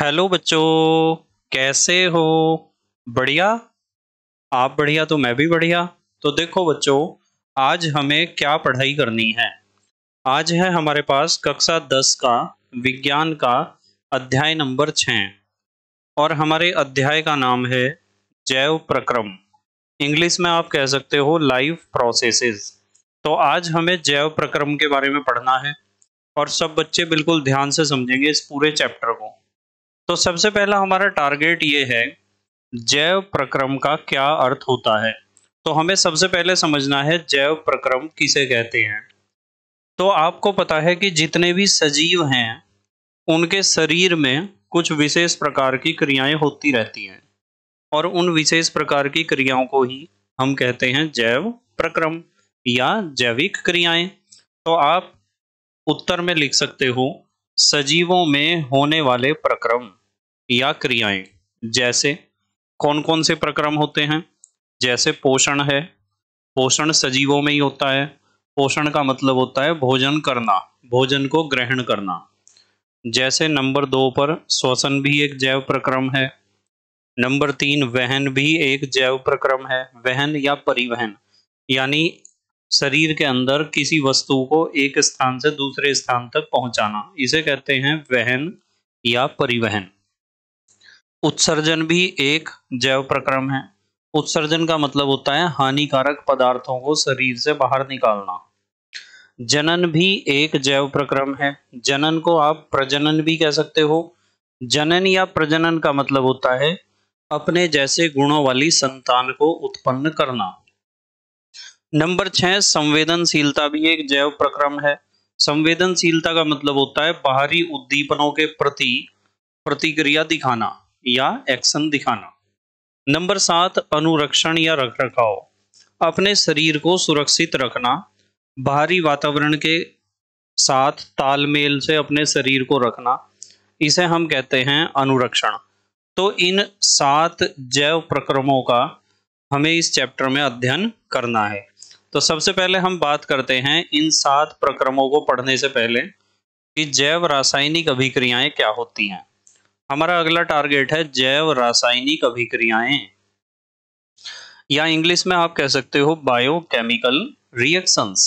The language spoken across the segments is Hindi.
हेलो बच्चों कैसे हो बढ़िया आप बढ़िया तो मैं भी बढ़िया तो देखो बच्चों आज हमें क्या पढ़ाई करनी है आज है हमारे पास कक्षा दस का विज्ञान का अध्याय नंबर छ और हमारे अध्याय का नाम है जैव प्रक्रम इंग्लिश में आप कह सकते हो लाइफ प्रोसेसेस तो आज हमें जैव प्रक्रम के बारे में पढ़ना है और सब बच्चे बिल्कुल ध्यान से समझेंगे इस पूरे चैप्टर को तो सबसे पहला हमारा टारगेट ये है जैव प्रक्रम का क्या अर्थ होता है तो हमें सबसे पहले समझना है जैव प्रक्रम किसे कहते हैं तो आपको पता है कि जितने भी सजीव हैं उनके शरीर में कुछ विशेष प्रकार की क्रियाएं होती रहती हैं और उन विशेष प्रकार की क्रियाओं को ही हम कहते हैं जैव प्रक्रम या जैविक क्रियाएं तो आप उत्तर में लिख सकते हो सजीवों में होने वाले प्रक्रम या क्रियाएं जैसे कौन कौन से प्रक्रम होते हैं जैसे पोषण है पोषण सजीवों में ही होता है पोषण का मतलब होता है भोजन करना भोजन को ग्रहण करना जैसे नंबर दो पर श्वसन भी एक जैव प्रक्रम है नंबर तीन वहन भी एक जैव प्रक्रम है वहन या परिवहन यानी शरीर के अंदर किसी वस्तु को एक स्थान से दूसरे स्थान तक पहुंचाना इसे कहते हैं वहन या परिवहन उत्सर्जन भी एक जैव प्रक्रम है उत्सर्जन का मतलब होता है हानिकारक पदार्थों को शरीर से बाहर निकालना जनन भी एक जैव प्रक्रम है जनन को आप प्रजनन भी कह सकते हो जनन या प्रजनन का मतलब होता है अपने जैसे गुणों वाली संतान को उत्पन्न करना नंबर छह संवेदनशीलता भी एक जैव प्रक्रम है संवेदनशीलता का मतलब होता है बाहरी उद्दीपनों के प्रति प्रतिक्रिया दिखाना या एक्शन दिखाना नंबर सात अनुरक्षण या रख रखाव अपने शरीर को सुरक्षित रखना बाहरी वातावरण के साथ तालमेल से अपने शरीर को रखना इसे हम कहते हैं अनुरक्षण तो इन सात जैव प्रक्रमों का हमें इस चैप्टर में अध्ययन करना है तो सबसे पहले हम बात करते हैं इन सात प्रक्रमों को पढ़ने से पहले कि जैव रासायनिक अभिक्रियाएं क्या होती हैं हमारा अगला टारगेट है जैव रासायनिक अभिक्रियाएं या इंग्लिश में आप कह सकते हो बायोकेमिकल रिएक्शंस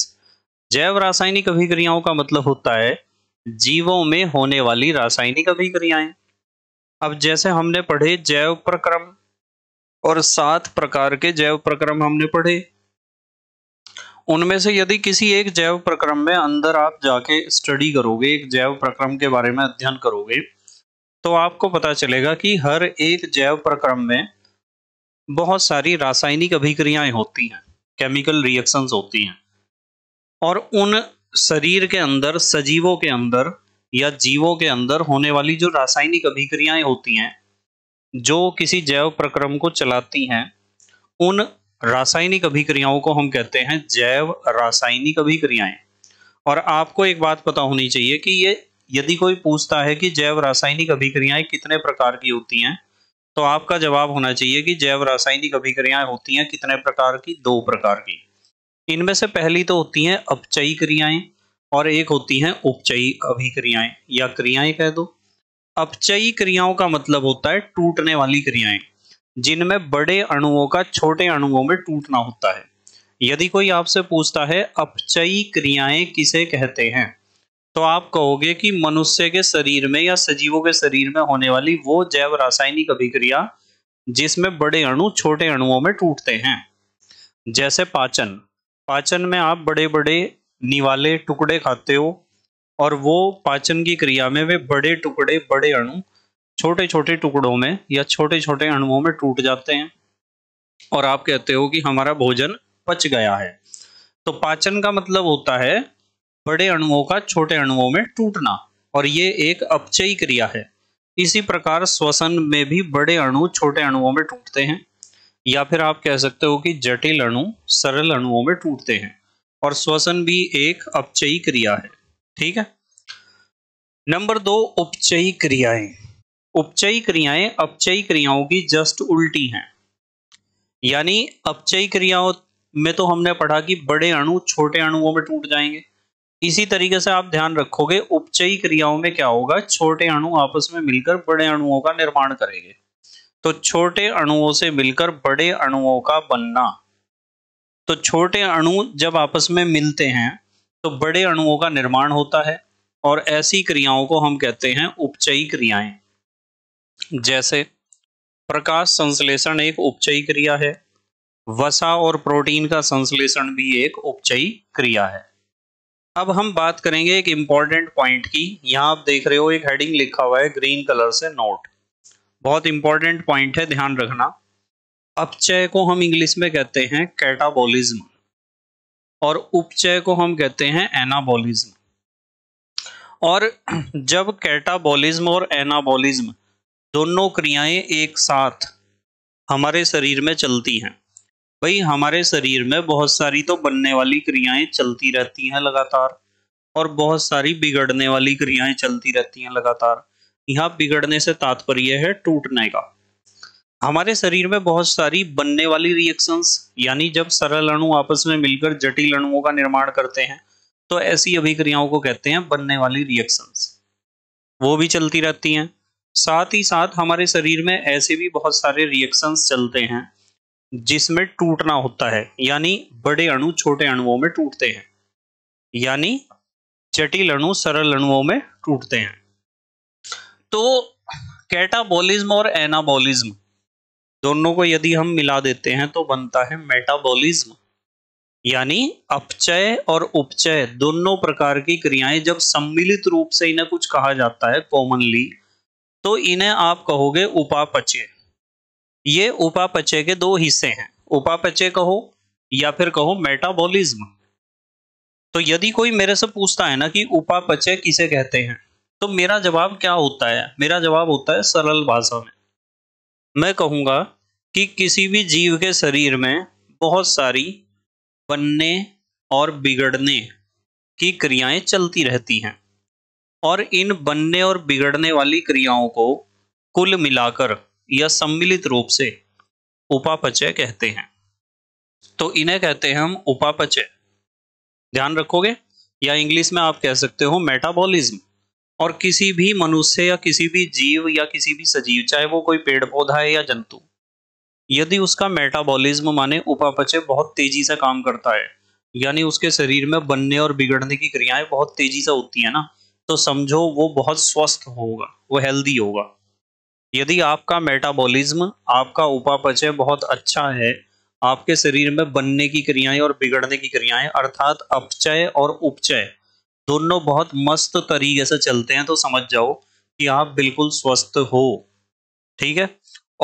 जैव रासायनिक अभिक्रियाओं का मतलब होता है जीवों में होने वाली रासायनिक अभिक्रियाएं अब जैसे हमने पढ़े जैव प्रक्रम और सात प्रकार के जैव प्रक्रम हमने पढ़े उनमें से यदि किसी एक जैव प्रक्रम में अंदर आप जाके स्टडी करोगे एक जैव प्रक्रम के बारे में अध्ययन करोगे तो आपको पता चलेगा कि हर एक जैव प्रक्रम में बहुत सारी रासायनिक अभिक्रियाएं होती हैं केमिकल रिएक्शंस होती हैं और उन शरीर के अंदर सजीवों के अंदर या जीवों के अंदर होने वाली जो रासायनिक अभिक्रियाएं होती हैं जो किसी जैव प्रक्रम को चलाती हैं उन रासायनिक अभिक्रियाओं को हम कहते हैं जैव रासायनिक अभिक्रियाएं और आपको एक बात पता होनी चाहिए कि ये यदि कोई पूछता है कि जैव रासायनिक अभिक्रियाएं कितने प्रकार की होती हैं तो आपका जवाब होना चाहिए कि जैव रासायनिक अभिक्रियाएं होती हैं कितने प्रकार की दो प्रकार की इनमें से पहली तो होती हैं अपचयी क्रियाएं और एक होती हैं उपचयी अभिक्रियाएं या क्रियाएं कह दो अपचयी क्रियाओं का मतलब होता है टूटने वाली क्रियाएं जिनमें बड़े अणुओं का छोटे अणुओं में टूटना होता है यदि कोई आपसे पूछता है अपचयी क्रियाएं किसे कहते हैं तो आप कहोगे कि मनुष्य के शरीर में या सजीवों के शरीर में होने वाली वो जैव रासायनिक अभिक्रिया जिसमें बड़े अणु छोटे अणुओं में टूटते हैं जैसे पाचन पाचन में आप बड़े बड़े निवाले टुकड़े खाते हो और वो पाचन की क्रिया में वे बड़े टुकड़े बड़े अणु छोटे छोटे टुकड़ों में या छोटे छोटे अणुओं में टूट जाते हैं और आप कहते हो कि हमारा भोजन पच गया है तो पाचन का मतलब होता है बड़े अणुओं का छोटे अणुओं में टूटना और ये एक अपचयी क्रिया है इसी प्रकार श्वसन में भी बड़े अणु छोटे अणुओं में टूटते हैं या फिर आप कह सकते हो कि जटिल अणु सरल अणुओं में टूटते हैं और श्वसन भी एक अपचयी क्रिया है ठीक है नंबर दो उपचयी क्रियाएं उपचयी क्रियाएं अपचयी क्रियाओं की जस्ट उल्टी हैं यानी अपचयी क्रियाओं में तो हमने पढ़ा कि बड़े अणु छोटे अणुओं में टूट जाएंगे इसी तरीके से आप ध्यान रखोगे उपचयी क्रियाओं में क्या होगा छोटे अणु आपस में मिलकर बड़े अणुओं का निर्माण करेंगे तो छोटे अणुओं से मिलकर बड़े अणुओं का बनना तो छोटे अणु जब आपस में मिलते हैं तो बड़े अणुओं का निर्माण होता है और ऐसी क्रियाओं को हम कहते हैं उपचयी क्रियाएं जैसे प्रकाश संश्लेषण एक उपचयी क्रिया है वसा और प्रोटीन का संश्लेषण भी एक उपचयी क्रिया है अब हम बात करेंगे एक इम्पॉर्टेंट पॉइंट की यहाँ आप देख रहे हो एक हेडिंग लिखा हुआ है ग्रीन कलर से नोट बहुत इंपॉर्टेंट पॉइंट है ध्यान रखना अपचय को हम इंग्लिश में कहते हैं कैटाबोलिज्म और उपचय को हम कहते हैं एनाबोलिज्म और जब कैटाबोलिज्म और एनाबोलिज्म दोनों क्रियाएं एक साथ हमारे शरीर में चलती हैं भाई हमारे शरीर में बहुत सारी तो बनने वाली क्रियाएं चलती रहती हैं लगातार और बहुत सारी बिगड़ने वाली क्रियाएं चलती रहती हैं लगातार यहाँ बिगड़ने से तात्पर्य है टूटने का हमारे शरीर में बहुत सारी बनने वाली रिएक्शंस यानी जब सरल अणु आपस में मिलकर जटिल अणुओं का निर्माण करते हैं तो ऐसी अभिक्रियाओं को कहते हैं बनने वाली रिएक्शंस वो भी चलती रहती हैं साथ ही साथ हमारे शरीर में ऐसे भी बहुत सारे रिएक्शंस चलते हैं जिसमें टूटना होता है यानी बड़े अणु छोटे अणुओं में टूटते हैं यानी जटिल अणु सरल अणुओं में टूटते हैं तो कैटाबॉलिज्म और एनाबॉलिज्म दोनों को यदि हम मिला देते हैं तो बनता है मेटाबॉलिज्म यानी अपचय और उपचय दोनों प्रकार की क्रियाएं जब सम्मिलित रूप से इन्हें कुछ कहा जाता है कॉमनली तो इन्हें आप कहोगे उपापचय ये उपापचय के दो हिस्से हैं उपापचय कहो या फिर कहो मेटाबॉलिज्म तो यदि कोई मेरे से पूछता है ना कि उपापचय किसे कहते हैं तो मेरा जवाब क्या होता है मेरा जवाब होता है सरल भाषा में मैं कहूँगा कि किसी भी जीव के शरीर में बहुत सारी बनने और बिगड़ने की क्रियाएं चलती रहती हैं और इन बनने और बिगड़ने वाली क्रियाओं को कुल मिलाकर या सम्मिलित रूप से उपापचय कहते हैं तो इन्हें कहते हैं हम उपापचय ध्यान रखोगे या इंग्लिश में आप कह सकते हो मेटाबॉलिज्म और किसी भी मनुष्य या किसी भी जीव या किसी भी सजीव चाहे वो कोई पेड़ पौधा है या जंतु यदि उसका मेटाबॉलिज्म माने उपापचय बहुत तेजी से काम करता है यानी उसके शरीर में बनने और बिगड़ने की क्रियाएं बहुत तेजी से होती है ना तो समझो वो बहुत स्वस्थ होगा वो हेल्दी होगा यदि आपका मेटाबॉलिज्म आपका उपापचय बहुत अच्छा है आपके शरीर में बनने की क्रियाएं और बिगड़ने की क्रियाएं अर्थात अपचय और उपचय दोनों बहुत मस्त तरीके से चलते हैं तो समझ जाओ कि आप बिल्कुल स्वस्थ हो ठीक है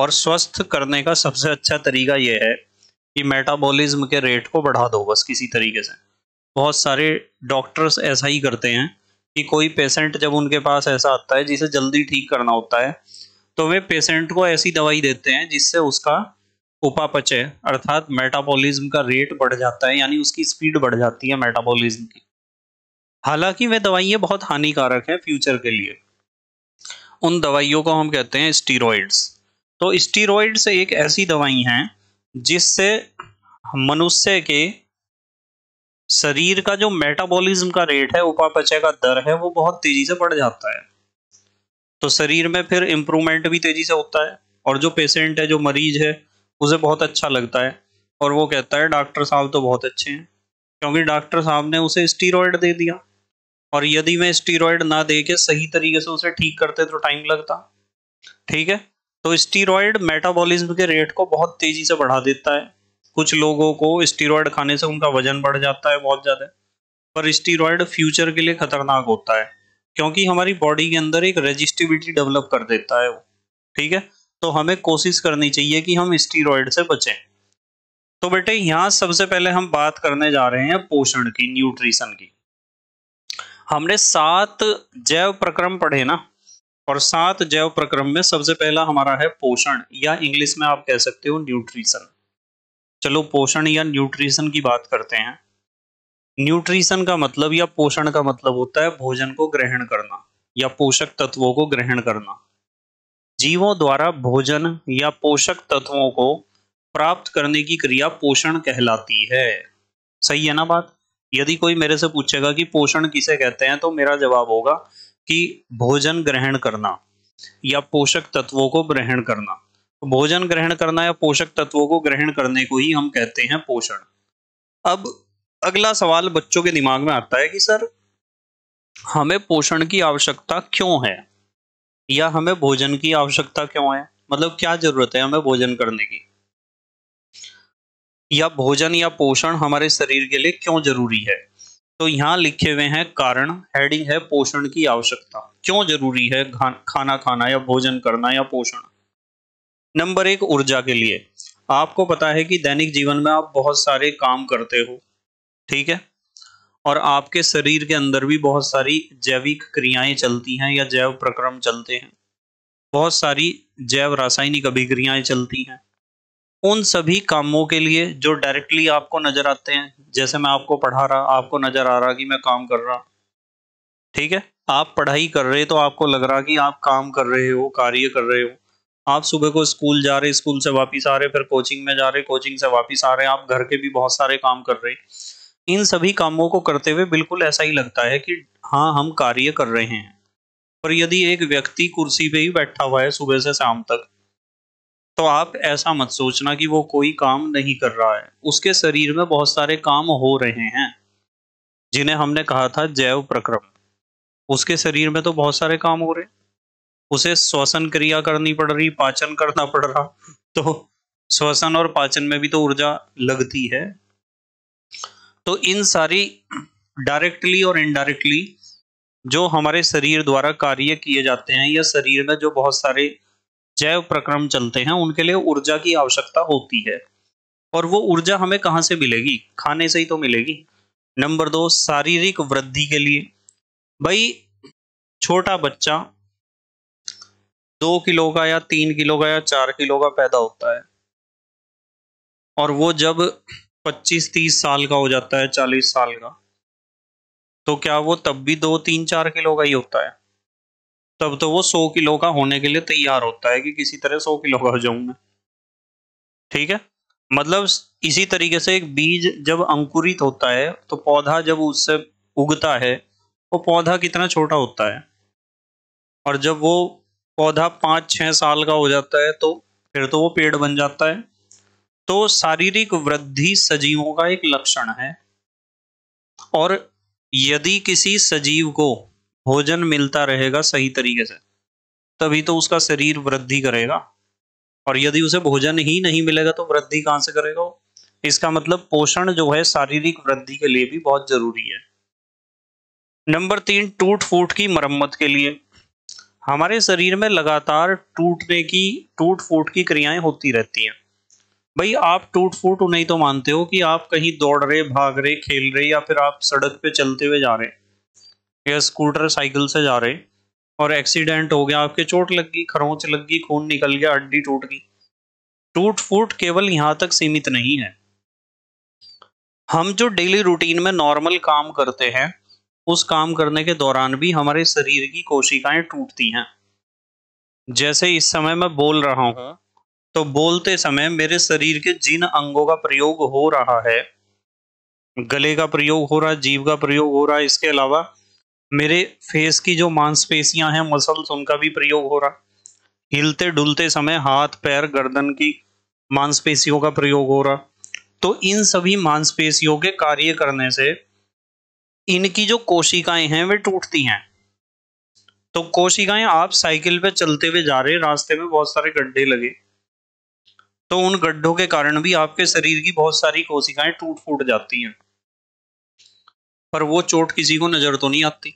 और स्वस्थ करने का सबसे अच्छा तरीका यह है कि मेटाबॉलिज्म के रेट को बढ़ा दो बस किसी तरीके से बहुत सारे डॉक्टर्स ऐसा ही करते हैं कि कोई पेशेंट जब उनके पास ऐसा आता है जिसे जल्दी ठीक करना होता है तो वे पेशेंट को ऐसी दवाई देते हैं जिससे उसका उपापचय अर्थात मेटाबॉलिज्म का रेट बढ़ जाता है यानी उसकी स्पीड बढ़ जाती है मेटाबॉलिज्म की हालांकि वे दवाइयां बहुत हानिकारक हैं फ्यूचर के लिए उन दवाइयों को हम कहते हैं स्टीरोइड्स तो स्टीरोइड्स एक ऐसी दवाई हैं जिससे मनुष्य के शरीर का जो मेटाबॉलिज्म का रेट है उपापचय का दर है वो बहुत तेजी से बढ़ जाता है तो शरीर में फिर इम्प्रूवमेंट भी तेजी से होता है और जो पेशेंट है जो मरीज है उसे बहुत अच्छा लगता है और वो कहता है डॉक्टर साहब तो बहुत अच्छे हैं क्योंकि डॉक्टर साहब ने उसे स्टीरोयड दे दिया और यदि मैं स्टीरोयड ना दे के सही तरीके से उसे ठीक करते तो टाइम लगता ठीक है तो स्टीरोयड मेटाबॉलिज्म के रेट को बहुत तेजी से बढ़ा देता है कुछ लोगों को स्टीरोयड खाने से उनका वजन बढ़ जाता है बहुत ज़्यादा पर स्टीरोयड फ्यूचर के लिए खतरनाक होता है क्योंकि हमारी बॉडी के अंदर एक रेजिस्टिविटी डेवलप कर देता है वो ठीक है तो हमें कोशिश करनी चाहिए कि हम स्टीरोड से बचें तो बेटे यहाँ सबसे पहले हम बात करने जा रहे हैं पोषण की न्यूट्रिशन की हमने सात जैव प्रक्रम पढ़े ना और सात जैव प्रक्रम में सबसे पहला हमारा है पोषण या इंग्लिश में आप कह सकते हो न्यूट्रिशन चलो पोषण या न्यूट्रिशन की बात करते हैं न्यूट्रिशन का मतलब या पोषण का मतलब होता है भोजन को ग्रहण करना या पोषक तत्वों को ग्रहण करना जीवों द्वारा भोजन या पोषक तत्वों को प्राप्त करने की क्रिया पोषण कहलाती है सही है ना बात यदि कोई मेरे से पूछेगा कि पोषण किसे कहते हैं तो मेरा जवाब होगा कि भोजन ग्रहण करना या पोषक तत्वों को ग्रहण करना भोजन ग्रहण करना या पोषक तत्वों को ग्रहण करने को ही हम कहते हैं पोषण अब अगला सवाल बच्चों के दिमाग में आता है कि सर हमें पोषण की आवश्यकता क्यों है या हमें भोजन की आवश्यकता क्यों है मतलब क्या जरूरत है हमें भोजन करने की या भोजन या पोषण हमारे शरीर के लिए क्यों जरूरी है तो यहाँ लिखे हुए हैं कारण हेडिंग है पोषण की आवश्यकता क्यों जरूरी है खाना खाना या भोजन करना या पोषण नंबर एक ऊर्जा के लिए आपको पता है कि दैनिक जीवन में आप बहुत सारे काम करते हो ठीक है और आपके शरीर के अंदर भी बहुत सारी जैविक क्रियाएं चलती हैं या जैव प्रक्रम चलते हैं बहुत सारी जैव रासायनिक अभिक्रियाएं चलती हैं उन सभी कामों के लिए जो डायरेक्टली आपको नजर आते हैं जैसे मैं आपको पढ़ा रहा आपको नजर आ रहा कि मैं काम कर रहा ठीक है आप पढ़ाई कर रहे तो आपको लग रहा कि आप काम कर रहे हो कार्य कर रहे हो आप सुबह को स्कूल जा रहे स्कूल से वापिस आ रहे फिर कोचिंग में जा रहे कोचिंग से वापिस आ रहे आप घर के भी बहुत सारे काम कर रहे हैं इन सभी कामों को करते हुए बिल्कुल ऐसा ही लगता है कि हाँ हम कार्य कर रहे हैं पर यदि एक व्यक्ति कुर्सी पे ही बैठा हुआ है सुबह से शाम तक तो आप ऐसा मत सोचना कि वो कोई काम नहीं कर रहा है उसके शरीर में बहुत सारे काम हो रहे हैं जिन्हें हमने कहा था जैव प्रक्रम उसके शरीर में तो बहुत सारे काम हो रहे उसे श्वसन क्रिया करनी पड़ रही पाचन करना पड़ रहा तो श्वसन और पाचन में भी तो ऊर्जा लगती है तो इन सारी डायरेक्टली और इनडायरेक्टली जो हमारे शरीर द्वारा कार्य किए जाते हैं या शरीर में जो बहुत सारे जैव प्रक्रम चलते हैं उनके लिए ऊर्जा की आवश्यकता होती है और वो ऊर्जा हमें कहाँ से मिलेगी खाने से ही तो मिलेगी नंबर दो शारीरिक वृद्धि के लिए भाई छोटा बच्चा दो किलो का या तीन किलो का या चार किलो का पैदा होता है और वो जब पच्चीस तीस साल का हो जाता है चालीस साल का तो क्या वो तब भी दो तीन चार किलो का ही होता है तब तो वो सौ किलो का होने के लिए तैयार होता है कि किसी तरह सौ किलो का हो जाऊं मैं ठीक है मतलब इसी तरीके से एक बीज जब अंकुरित होता है तो पौधा जब उससे उगता है वो पौधा कितना छोटा होता है और जब वो पौधा पाँच छः साल का हो जाता है तो फिर तो वो पेड़ बन जाता है तो शारीरिक वृद्धि सजीवों का एक लक्षण है और यदि किसी सजीव को भोजन मिलता रहेगा सही तरीके से तभी तो उसका शरीर वृद्धि करेगा और यदि उसे भोजन ही नहीं मिलेगा तो वृद्धि कहां से करेगा इसका मतलब पोषण जो है शारीरिक वृद्धि के लिए भी बहुत जरूरी है नंबर तीन टूट फूट की मरम्मत के लिए हमारे शरीर में लगातार टूटने की टूट फूट की क्रियाएं होती रहती हैं भाई आप टूट फूट नहीं तो मानते हो कि आप कहीं दौड़ रहे भाग रहे खेल रहे या फिर आप सड़क पे चलते हुए जा रहे या स्कूटर साइकिल से जा रहे और एक्सीडेंट हो गया आपके चोट लग गई खरोंच लग गई खून निकल गया हड्डी टूट गई टूट फूट केवल यहाँ तक सीमित नहीं है हम जो डेली रूटीन में नॉर्मल काम करते हैं उस काम करने के दौरान भी हमारे शरीर की कोशिकाएं टूटती हैं जैसे इस समय मैं बोल रहा हूँ हाँ। तो बोलते समय मेरे शरीर के जिन अंगों का प्रयोग हो रहा है गले का प्रयोग हो रहा है जीव का प्रयोग हो रहा है इसके अलावा मेरे फेस की जो मांसपेशियां हैं मसल्स उनका भी प्रयोग हो रहा हिलते डुलते समय हाथ पैर गर्दन की मांसपेशियों का प्रयोग हो रहा तो इन सभी मांसपेशियों के कार्य करने से इनकी जो कोशिकाएं हैं वे टूटती हैं तो कोशिकाएं आप साइकिल पे चलते हुए जा रहे रास्ते में बहुत सारे गड्ढे लगे तो उन गड्ढों के कारण भी आपके शरीर की बहुत सारी कोशिकाएं टूट फूट जाती हैं पर वो चोट किसी को नजर तो नहीं आती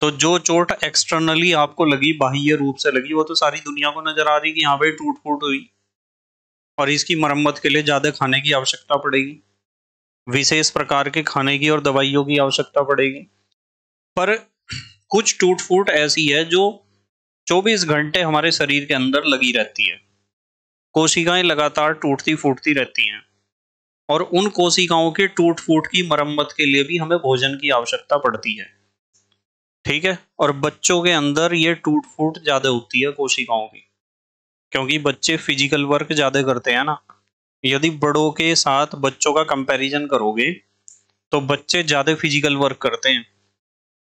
तो जो चोट एक्सटर्नली आपको लगी बाह्य रूप से लगी वो तो सारी दुनिया को नजर आ रही कि यहाँ पे टूट फूट हुई और इसकी मरम्मत के लिए ज़्यादा खाने की आवश्यकता पड़ेगी विशेष प्रकार के खाने की और दवाइयों की आवश्यकता पड़ेगी पर कुछ टूट फूट ऐसी है जो 24 घंटे हमारे शरीर के अंदर लगी रहती है कोशिकाएं लगातार टूटती फूटती रहती हैं और उन कोशिकाओं के टूट फूट की मरम्मत के लिए भी हमें भोजन की आवश्यकता पड़ती है ठीक है और बच्चों के अंदर ये टूट फूट ज़्यादा होती है कोशिकाओं की क्योंकि बच्चे फिजिकल वर्क ज़्यादा करते हैं ना यदि बड़ों के साथ बच्चों का कंपैरिजन करोगे तो बच्चे ज़्यादा फिजिकल वर्क करते हैं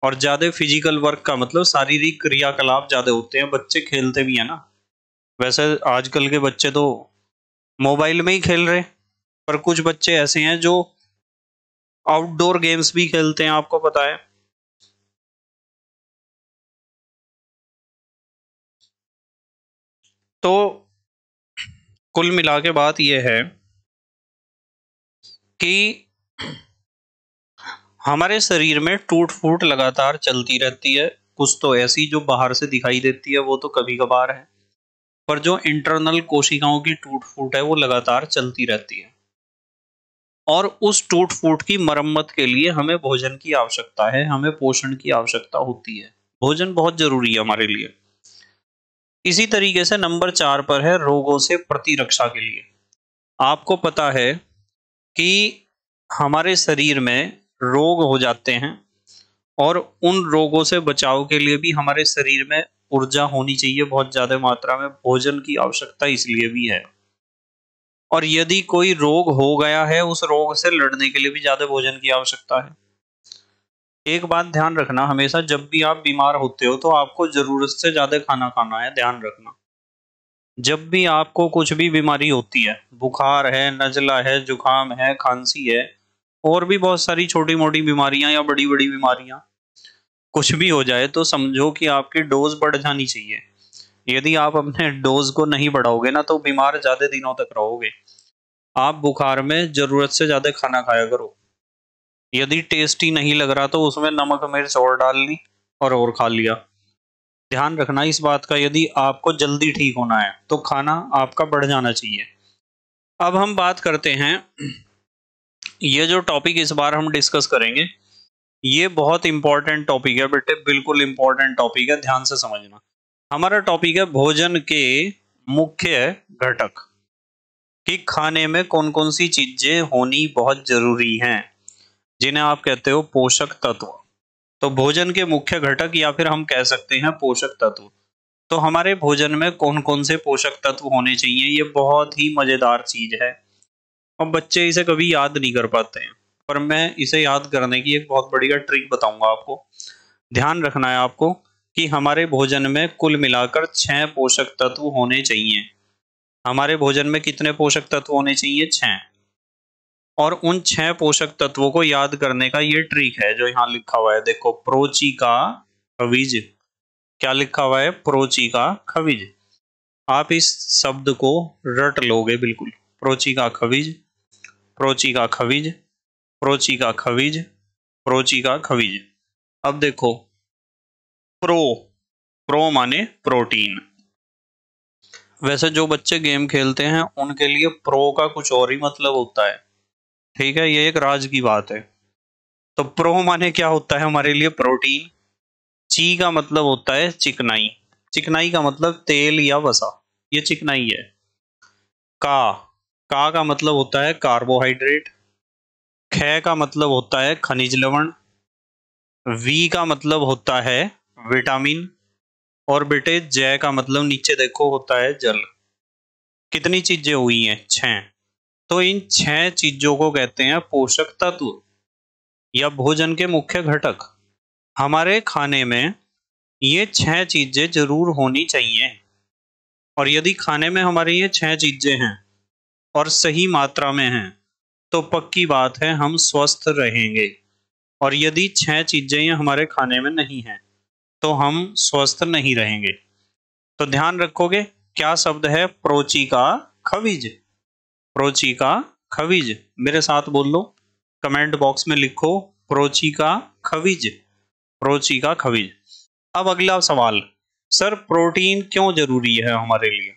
और ज़्यादा फिजिकल वर्क का मतलब शारीरिक क्रियाकलाप ज़्यादा होते हैं बच्चे खेलते भी हैं ना वैसे आजकल के बच्चे तो मोबाइल में ही खेल रहे पर कुछ बच्चे ऐसे हैं जो आउटडोर गेम्स भी खेलते हैं आपको पता है तो कुल मिला के बात यह है कि हमारे शरीर में टूट फूट लगातार चलती रहती है कुछ तो ऐसी जो बाहर से दिखाई देती है वो तो कभी कभार है पर जो इंटरनल कोशिकाओं की टूट फूट है वो लगातार चलती रहती है और उस टूट फूट की मरम्मत के लिए हमें भोजन की आवश्यकता है हमें पोषण की आवश्यकता होती है भोजन बहुत जरूरी है हमारे लिए इसी तरीके से नंबर चार पर है रोगों से प्रतिरक्षा के लिए आपको पता है कि हमारे शरीर में रोग हो जाते हैं और उन रोगों से बचाव के लिए भी हमारे शरीर में ऊर्जा होनी चाहिए बहुत ज़्यादा मात्रा में भोजन की आवश्यकता इसलिए भी है और यदि कोई रोग हो गया है उस रोग से लड़ने के लिए भी ज़्यादा भोजन की आवश्यकता है एक बात ध्यान रखना हमेशा जब भी आप बीमार होते हो तो आपको ज़रूरत से ज़्यादा खाना खाना है ध्यान रखना जब भी आपको कुछ भी बीमारी होती है बुखार है नजला है जुकाम है खांसी है और भी बहुत सारी छोटी मोटी बीमारियां या बड़ी बड़ी बीमारियां कुछ भी हो जाए तो समझो कि आपकी डोज बढ़ जानी चाहिए यदि आप अपने डोज को नहीं बढ़ाओगे ना तो बीमार ज़्यादा दिनों तक रहोगे आप बुखार में ज़रूरत से ज़्यादा खाना खाया करो यदि टेस्टी नहीं लग रहा तो उसमें नमक मिर्च और डाल ली और और खा लिया ध्यान रखना इस बात का यदि आपको जल्दी ठीक होना है तो खाना आपका बढ़ जाना चाहिए अब हम बात करते हैं ये जो टॉपिक इस बार हम डिस्कस करेंगे ये बहुत इंपॉर्टेंट टॉपिक है बेटे बिल्कुल इंपॉर्टेंट टॉपिक है ध्यान से समझना हमारा टॉपिक है भोजन के मुख्य घटक कि खाने में कौन कौन सी चीजें होनी बहुत जरूरी हैं जिन्हें आप कहते हो पोषक तत्व तो भोजन के मुख्य घटक या फिर हम कह सकते हैं पोषक तत्व तो हमारे भोजन में कौन कौन से पोषक तत्व होने चाहिए ये बहुत ही मजेदार चीज है और बच्चे इसे कभी याद नहीं कर पाते हैं पर मैं इसे याद करने की एक बहुत बढ़िया ट्रिक बताऊंगा आपको ध्यान रखना है आपको कि हमारे भोजन में कुल मिलाकर छह पोषक तत्व होने चाहिए हमारे भोजन में कितने पोषक तत्व होने चाहिए छ और उन छह पोषक तत्वों को याद करने का ये ट्रिक है जो यहाँ लिखा हुआ है देखो प्रोची का खविज क्या लिखा हुआ है प्रोची का खविज आप इस शब्द को रट लोगे बिल्कुल प्रोची का खविज प्रोची का खविज प्रोची का खविज प्रोची का खविज अब देखो प्रो प्रो माने प्रोटीन वैसे जो बच्चे गेम खेलते हैं उनके लिए प्रो का कुछ और ही मतलब होता है ठीक है ये एक राज की बात है तो प्रो माने क्या होता है हमारे लिए प्रोटीन ची का मतलब होता है चिकनाई चिकनाई का मतलब तेल या वसा ये चिकनाई है का का का मतलब होता है कार्बोहाइड्रेट ख का मतलब होता है खनिज लवण वी का मतलब होता है विटामिन और बेटे जय का मतलब नीचे देखो होता है जल कितनी चीजें हुई हैं छह तो इन छह चीजों को कहते हैं पोषक तत्व या भोजन के मुख्य घटक हमारे खाने में ये छह चीजें जरूर होनी चाहिए और यदि खाने में हमारी ये छह चीजें हैं और सही मात्रा में हैं तो पक्की बात है हम स्वस्थ रहेंगे और यदि छह चीज़ें हमारे खाने में नहीं हैं तो हम स्वस्थ नहीं रहेंगे तो ध्यान रखोगे क्या शब्द है प्रोची का खविज प्रोची का खविज मेरे साथ बोल लो कमेंट बॉक्स में लिखो प्रोची का खविज प्रोची का खविज अब अगला सवाल सर प्रोटीन क्यों जरूरी है हमारे लिए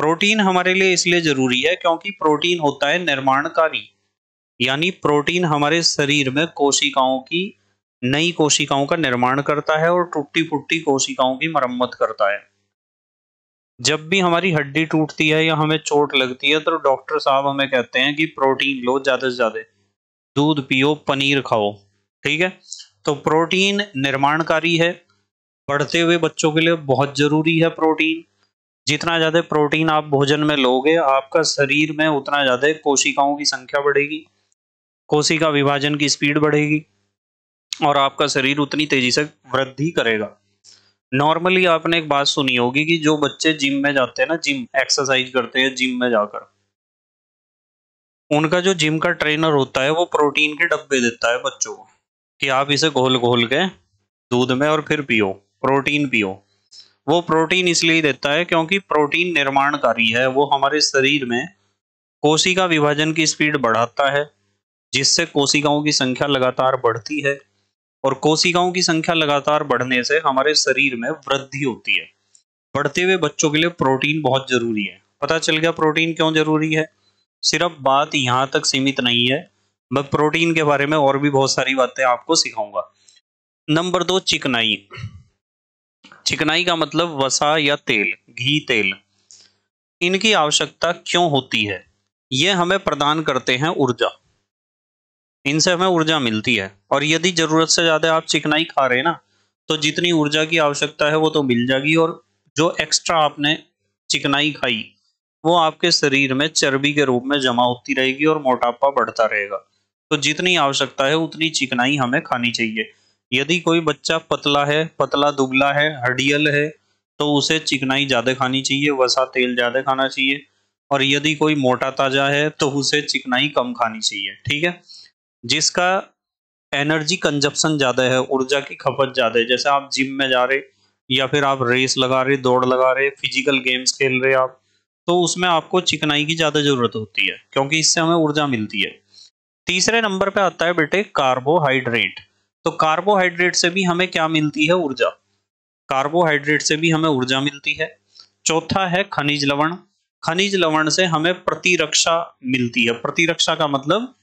प्रोटीन हमारे लिए इसलिए जरूरी है क्योंकि प्रोटीन होता है निर्माणकारी यानी प्रोटीन हमारे शरीर में कोशिकाओं की नई कोशिकाओं का निर्माण करता है और टूटी फूटी कोशिकाओं की मरम्मत करता है जब भी हमारी हड्डी टूटती है या हमें चोट लगती है तो डॉक्टर साहब हमें कहते हैं कि प्रोटीन लो ज़्यादा से ज़्यादा दूध पियो पनीर खाओ ठीक है तो प्रोटीन निर्माणकारी है बढ़ते हुए बच्चों के लिए बहुत ज़रूरी है प्रोटीन जितना ज़्यादा प्रोटीन आप भोजन में लोगे आपका शरीर में उतना ज़्यादा कोशिकाओं की संख्या बढ़ेगी कोशिका विभाजन की स्पीड बढ़ेगी और आपका शरीर उतनी तेज़ी से वृद्धि करेगा नॉर्मली आपने एक बात सुनी होगी कि जो बच्चे जिम में जाते हैं ना जिम एक्सरसाइज करते हैं जिम में जाकर उनका जो जिम का ट्रेनर होता है वो प्रोटीन के डब्बे देता है बच्चों को कि आप इसे घोल घोल के दूध में और फिर पियो प्रोटीन पियो वो प्रोटीन इसलिए देता है क्योंकि प्रोटीन निर्माणकारी है वो हमारे शरीर में कोशिका विभाजन की स्पीड बढ़ाता है जिससे कोशिकाओं की संख्या लगातार बढ़ती है और कोशिकाओं की संख्या लगातार बढ़ने से हमारे शरीर में वृद्धि होती है बढ़ते हुए बच्चों के लिए प्रोटीन बहुत जरूरी है पता चल गया प्रोटीन क्यों जरूरी है सिर्फ बात यहाँ तक सीमित नहीं है मैं प्रोटीन के बारे में और भी बहुत सारी बातें आपको सिखाऊंगा नंबर दो चिकनाई चिकनाई का मतलब वसा या तेल घी तेल इनकी आवश्यकता क्यों होती है ये हमें प्रदान करते हैं ऊर्जा इनसे हमें ऊर्जा मिलती है और यदि ज़रूरत से ज़्यादा आप चिकनाई खा रहे हैं ना तो जितनी ऊर्जा की आवश्यकता है वो तो मिल जाएगी और जो एक्स्ट्रा आपने चिकनाई खाई वो आपके शरीर में चर्बी के रूप में जमा होती रहेगी और मोटापा बढ़ता रहेगा तो जितनी आवश्यकता है उतनी चिकनाई हमें खानी चाहिए यदि कोई बच्चा पतला है पतला दुबला है हडियल है तो उसे चिकनाई ज़्यादा खानी चाहिए वसा तेल ज़्यादा खाना चाहिए और यदि कोई मोटा ताजा है तो उसे चिकनाई कम खानी चाहिए ठीक है जिसका एनर्जी कंजप्शन ज़्यादा है ऊर्जा की खपत ज़्यादा है जैसे आप जिम में जा रहे या फिर आप रेस लगा रहे दौड़ लगा रहे फिजिकल गेम्स खेल रहे आप तो उसमें आपको चिकनाई की ज़्यादा ज़रूरत होती है क्योंकि इससे हमें ऊर्जा मिलती है तीसरे नंबर पे आता है बेटे कार्बोहाइड्रेट तो कार्बोहाइड्रेट से भी हमें क्या मिलती है ऊर्जा कार्बोहाइड्रेट से भी हमें ऊर्जा मिलती है चौथा है खनिज लवण खनिज लवण से हमें प्रतिरक्षा मिलती है प्रतिरक्षा का मतलब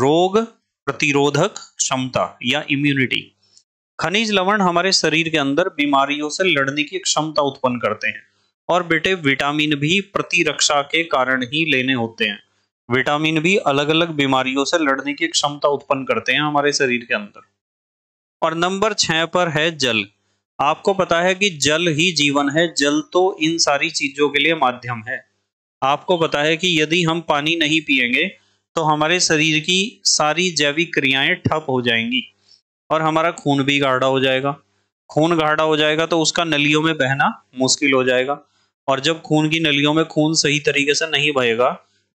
रोग प्रतिरोधक क्षमता या इम्यूनिटी खनिज लवण हमारे शरीर के अंदर बीमारियों से लड़ने की क्षमता उत्पन्न करते हैं और बेटे विटामिन भी प्रतिरक्षा के कारण ही लेने होते हैं विटामिन भी अलग अलग बीमारियों से लड़ने की क्षमता उत्पन्न करते हैं हमारे शरीर के अंदर और नंबर छह पर है जल आपको पता है कि जल ही जीवन है जल तो इन सारी चीजों के लिए माध्यम है आपको पता है कि यदि हम पानी नहीं पिएंगे तो हमारे शरीर की सारी जैविक क्रियाएं ठप हो जाएंगी और हमारा खून भी गाढ़ा हो जाएगा खून गाढ़ा हो जाएगा तो उसका नलियों में बहना मुश्किल हो जाएगा और जब खून की नलियों में खून सही तरीके से नहीं बहेगा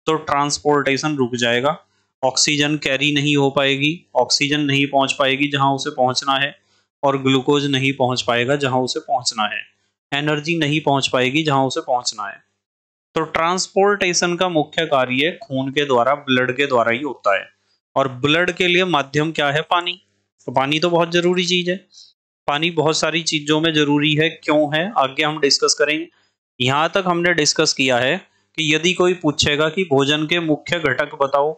तो ट्रांसपोर्टेशन रुक जाएगा ऑक्सीजन कैरी नहीं हो पाएगी ऑक्सीजन नहीं पहुंच पाएगी जहां उसे पहुंचना है और ग्लूकोज नहीं पहुंच पाएगा जहां उसे पहुंचना है एनर्जी नहीं पहुंच पाएगी जहां उसे पहुंचना है तो ट्रांसपोर्टेशन का मुख्य कार्य खून के द्वारा ब्लड के द्वारा ही होता है और ब्लड के लिए माध्यम क्या है पानी तो पानी तो बहुत जरूरी चीज है पानी बहुत सारी चीजों में जरूरी है क्यों है आगे हम डिस्कस करेंगे यहाँ तक हमने डिस्कस किया है कि यदि कोई पूछेगा कि भोजन के मुख्य घटक बताओ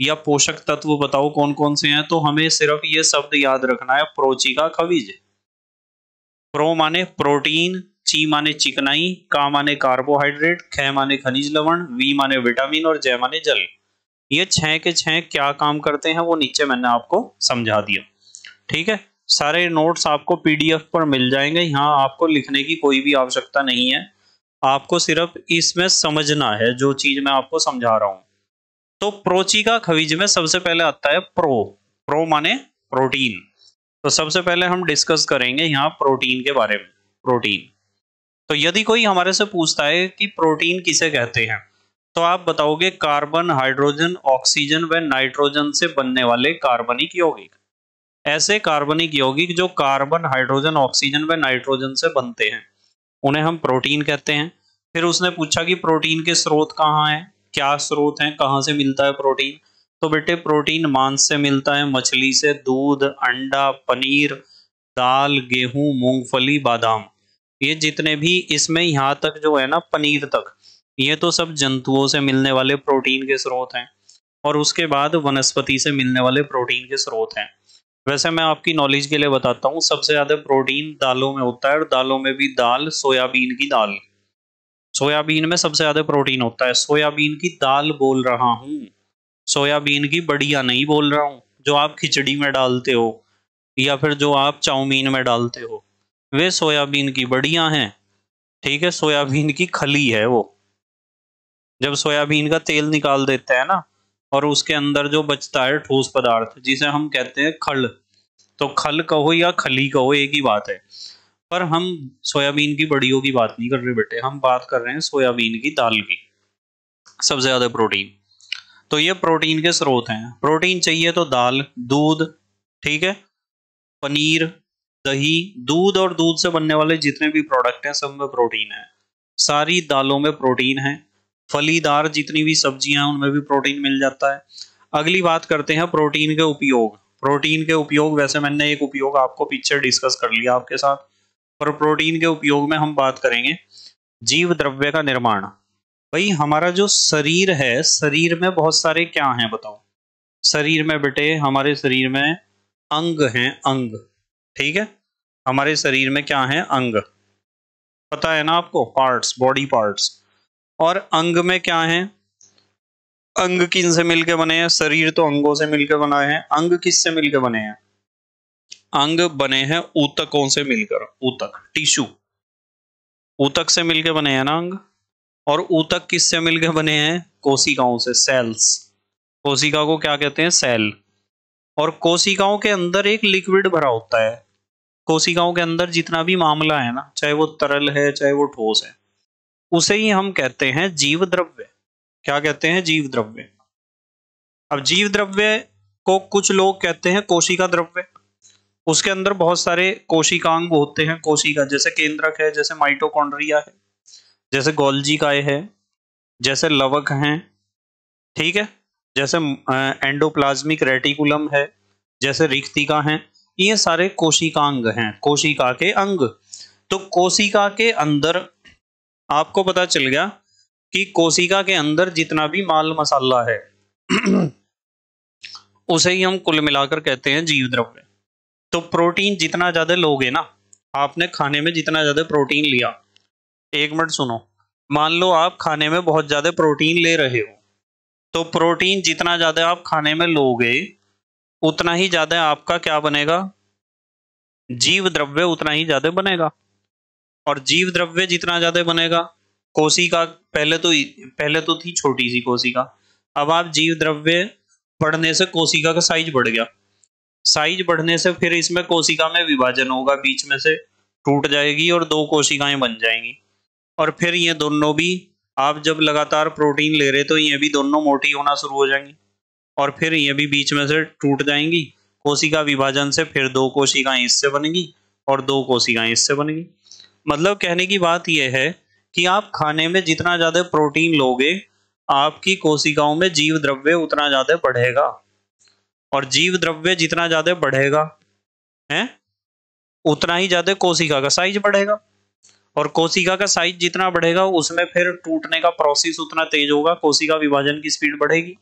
या पोषक तत्व बताओ कौन कौन से हैं तो हमें सिर्फ ये शब्द याद रखना है प्रोचिका खविज प्रो माने प्रोटीन ची माने चिकनाई का माने कार्बोहाइड्रेट ख माने खनिज लवण वी माने विटामिन और जय माने जल ये छह के छह क्या काम करते हैं वो नीचे मैंने आपको समझा दिया ठीक है सारे नोट्स आपको पीडीएफ पर मिल जाएंगे यहाँ आपको लिखने की कोई भी आवश्यकता नहीं है आपको सिर्फ इसमें समझना है जो चीज मैं आपको समझा रहा हूँ तो प्रोची का में सबसे पहले आता है प्रो प्रो माने प्रोटीन तो सबसे पहले हम डिस्कस करेंगे यहाँ प्रोटीन के बारे में प्रोटीन तो यदि कोई हमारे से पूछता है कि प्रोटीन किसे कहते हैं तो आप बताओगे कार्बन हाइड्रोजन ऑक्सीजन व नाइट्रोजन से बनने वाले कार्बनिक यौगिक ऐसे कार्बनिक यौगिक जो कार्बन हाइड्रोजन ऑक्सीजन व नाइट्रोजन से बनते हैं उन्हें हम प्रोटीन कहते हैं फिर उसने पूछा कि प्रोटीन के स्रोत कहाँ हैं क्या स्रोत हैं कहाँ से मिलता है प्रोटीन तो बेटे प्रोटीन मांस से मिलता है मछली से दूध अंडा पनीर दाल गेहूं मूंगफली बादाम ये जितने भी इसमें यहाँ तक जो है ना पनीर तक ये तो सब जंतुओं से मिलने वाले प्रोटीन के स्रोत हैं और उसके बाद वनस्पति से मिलने वाले प्रोटीन के स्रोत हैं वैसे मैं आपकी नॉलेज के लिए बताता हूँ सबसे ज़्यादा प्रोटीन दालों में होता है और दालों में भी दाल सोयाबीन की दाल सोयाबीन में सबसे ज्यादा प्रोटीन होता है सोयाबीन की दाल बोल रहा हूँ हम्म। सोयाबीन की बढ़िया नहीं बोल रहा हूँ जो आप खिचड़ी में डालते हो या फिर जो आप चाउमीन में डालते हो वे सोयाबीन की बढ़िया हैं ठीक है सोयाबीन की खली है वो जब सोयाबीन का तेल निकाल देते हैं ना और उसके अंदर जो बचता है ठोस पदार्थ जिसे हम कहते हैं खल तो खल कहो या खली कहो एक ही बात है पर हम सोयाबीन की बड़ियों की बात नहीं कर रहे बेटे हम बात कर रहे हैं सोयाबीन की दाल की सबसे ज़्यादा प्रोटीन तो ये प्रोटीन के स्रोत हैं प्रोटीन चाहिए तो दाल दूध ठीक है पनीर दही दूध और दूध से बनने वाले जितने भी प्रोडक्ट हैं सब में प्रोटीन है सारी दालों में प्रोटीन है फलीदार जितनी भी सब्जियां हैं उनमें भी प्रोटीन मिल जाता है अगली बात करते हैं प्रोटीन के उपयोग प्रोटीन के उपयोग वैसे मैंने एक उपयोग आपको पीछे डिस्कस कर लिया आपके साथ और प्रोटीन के उपयोग में हम बात करेंगे जीव द्रव्य का निर्माण भाई हमारा जो शरीर है शरीर में बहुत सारे क्या हैं बताओ शरीर में बेटे हमारे शरीर में अंग हैं अंग ठीक है हमारे शरीर में क्या है अंग पता है ना आपको पार्ट्स बॉडी पार्ट्स और अंग में क्या है अंग किन से मिलके बने हैं शरीर तो अंगों से मिलकर बना है अंग किससे मिलकर बने हैं अंग बने हैं ऊतकों से मिलकर ऊतक टिश्यू ऊतक से मिलकर बने हैं ना अंग और ऊतक किससे मिलकर बने हैं कोशिकाओं से सेल्स कोशिका को क्या कहते हैं सेल और कोशिकाओं के अंदर एक लिक्विड भरा होता है कोशिकाओं के अंदर जितना भी मामला है ना चाहे वो तरल है चाहे वो ठोस है उसे ही हम कहते हैं जीव द्रव्य क्या कहते हैं जीव द्रव्य अब जीव द्रव्य को कुछ लोग कहते हैं कोशिका द्रव्य उसके अंदर बहुत सारे कोशिकांग होते हैं कोशिका जैसे केंद्रक है जैसे माइटोकॉन्ड्रिया है जैसे गोल्जी काय है जैसे लवक हैं ठीक है जैसे एंडोप्लाज्मिक रेटिकुलम है जैसे रिक्तिका हैं ये सारे कोशिकांग हैं कोशिका के अंग तो कोशिका के अंदर आपको पता चल गया कि कोशिका के अंदर जितना भी माल मसाला है उसे ही हम कुल मिलाकर कहते हैं जीव द्रव्य तो प्रोटीन जितना ज़्यादा लोगे ना आपने खाने में जितना ज़्यादा प्रोटीन लिया एक मिनट सुनो मान लो आप खाने में बहुत ज़्यादा प्रोटीन ले रहे हो तो प्रोटीन जितना ज़्यादा आप खाने में लोगे उतना ही ज़्यादा आपका क्या बनेगा जीव द्रव्य उतना ही ज़्यादा बनेगा और जीव द्रव्य जितना ज़्यादा बनेगा कोशिका पहले तो पहले तो थी छोटी सी कोशिका अब आप जीव द्रव्य बढ़ने से कोशिका का साइज बढ़ गया साइज बढ़ने से फिर इसमें कोशिका में विभाजन होगा बीच में से टूट जाएगी और दो कोशिकाएं बन जाएंगी और फिर ये दोनों भी आप जब लगातार प्रोटीन ले रहे तो ये भी दोनों मोटी होना शुरू हो जाएंगी और फिर ये भी बीच में से टूट जाएंगी कोशिका विभाजन से फिर दो कोशिकाएं इससे बनेगी और दो कोशिकाएं इससे बनेगी मतलब कहने की बात यह है कि आप खाने में जितना ज़्यादा प्रोटीन लोगे आपकी कोशिकाओं में जीव द्रव्य उतना ज़्यादा बढ़ेगा और जीव द्रव्य जितना ज्यादा बढ़ेगा है उतना ही ज्यादा कोशिका का साइज बढ़ेगा और कोशिका का साइज जितना बढ़ेगा उसमें फिर टूटने का प्रोसेस उतना तेज होगा कोशिका विभाजन की स्पीड बढ़ेगी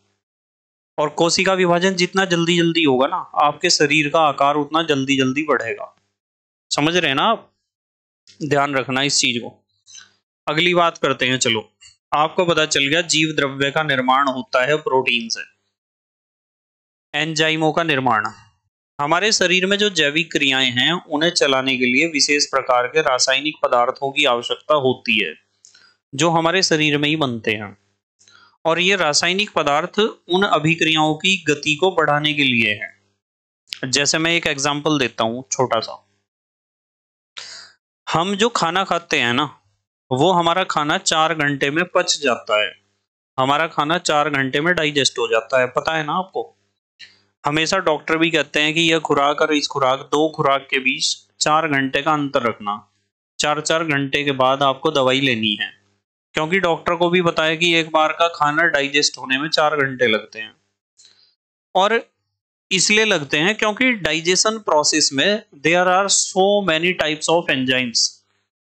और कोशिका विभाजन जितना जल्दी जल्दी होगा ना आपके शरीर का आकार उतना जल्दी जल्दी बढ़ेगा समझ रहे हैं ना आप ध्यान रखना इस चीज को अगली बात करते हैं चलो आपको पता चल गया जीव द्रव्य का निर्माण होता है प्रोटीन से एंजाइमों का निर्माण हमारे शरीर में जो जैविक क्रियाएं हैं उन्हें चलाने के लिए विशेष प्रकार के रासायनिक पदार्थों की आवश्यकता होती है जो हमारे शरीर में ही बनते हैं और ये रासायनिक पदार्थ उन अभिक्रियाओं की गति को बढ़ाने के लिए हैं जैसे मैं एक एग्जाम्पल देता हूँ छोटा सा हम जो खाना खाते हैं ना वो हमारा खाना चार घंटे में पच जाता है हमारा खाना चार घंटे में डाइजेस्ट हो जाता है पता है ना आपको हमेशा डॉक्टर भी कहते हैं कि यह खुराक और इस खुराक दो खुराक के बीच चार घंटे का अंतर रखना चार चार घंटे के बाद आपको दवाई लेनी है क्योंकि डॉक्टर को भी बताया कि एक बार का खाना डाइजेस्ट होने में चार घंटे लगते हैं और इसलिए लगते हैं क्योंकि डाइजेशन प्रोसेस में there are so many types of enzymes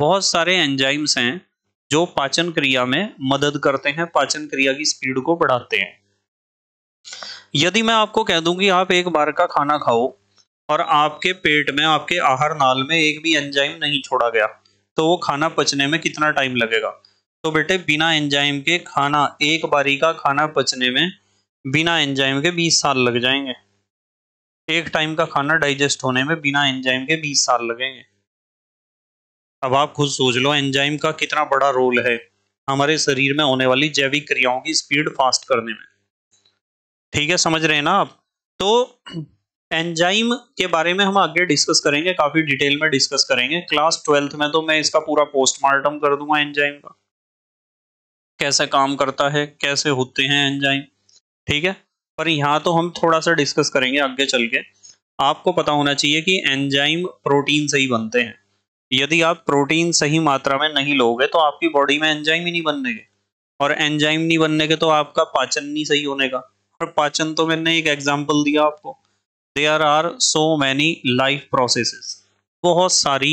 बहुत सारे एंजाइम्स हैं जो पाचन क्रिया में मदद करते हैं पाचन क्रिया की स्पीड को बढ़ाते हैं यदि मैं आपको कह दूं कि आप एक बार का खाना खाओ और आपके पेट में आपके आहार नाल में एक भी एंजाइम नहीं छोड़ा गया तो वो खाना पचने में कितना टाइम लगेगा तो बेटे बिना एंजाइम के खाना एक बारी का खाना पचने में बिना एंजाइम के 20 साल लग जाएंगे एक टाइम का खाना डाइजेस्ट होने में बिना एंजाइम के 20 साल लगेंगे अब आप खुद सोच लो एंजाइम का कितना बड़ा रोल है हमारे शरीर में होने वाली जैविक क्रियाओं की स्पीड फास्ट करने में ठीक है समझ रहे हैं ना आप तो एंजाइम के बारे में हम आगे डिस्कस करेंगे काफी डिटेल में डिस्कस करेंगे क्लास ट्वेल्थ में तो मैं इसका पूरा पोस्टमार्टम कर दूंगा एंजाइम का कैसे काम करता है कैसे होते हैं एंजाइम ठीक है पर यहाँ तो हम थोड़ा सा डिस्कस करेंगे आगे चल के आपको पता होना चाहिए कि एंजाइम प्रोटीन से ही बनते हैं यदि आप प्रोटीन सही मात्रा में नहीं लोगे तो आपकी बॉडी में एंजाइम ही नहीं बनने के और एंजाइम नहीं बनने के तो आपका पाचन नहीं सही होने का पाचन तो मैंने एक एग्जाम्पल दिया आपको there are so many life processes बहुत सारी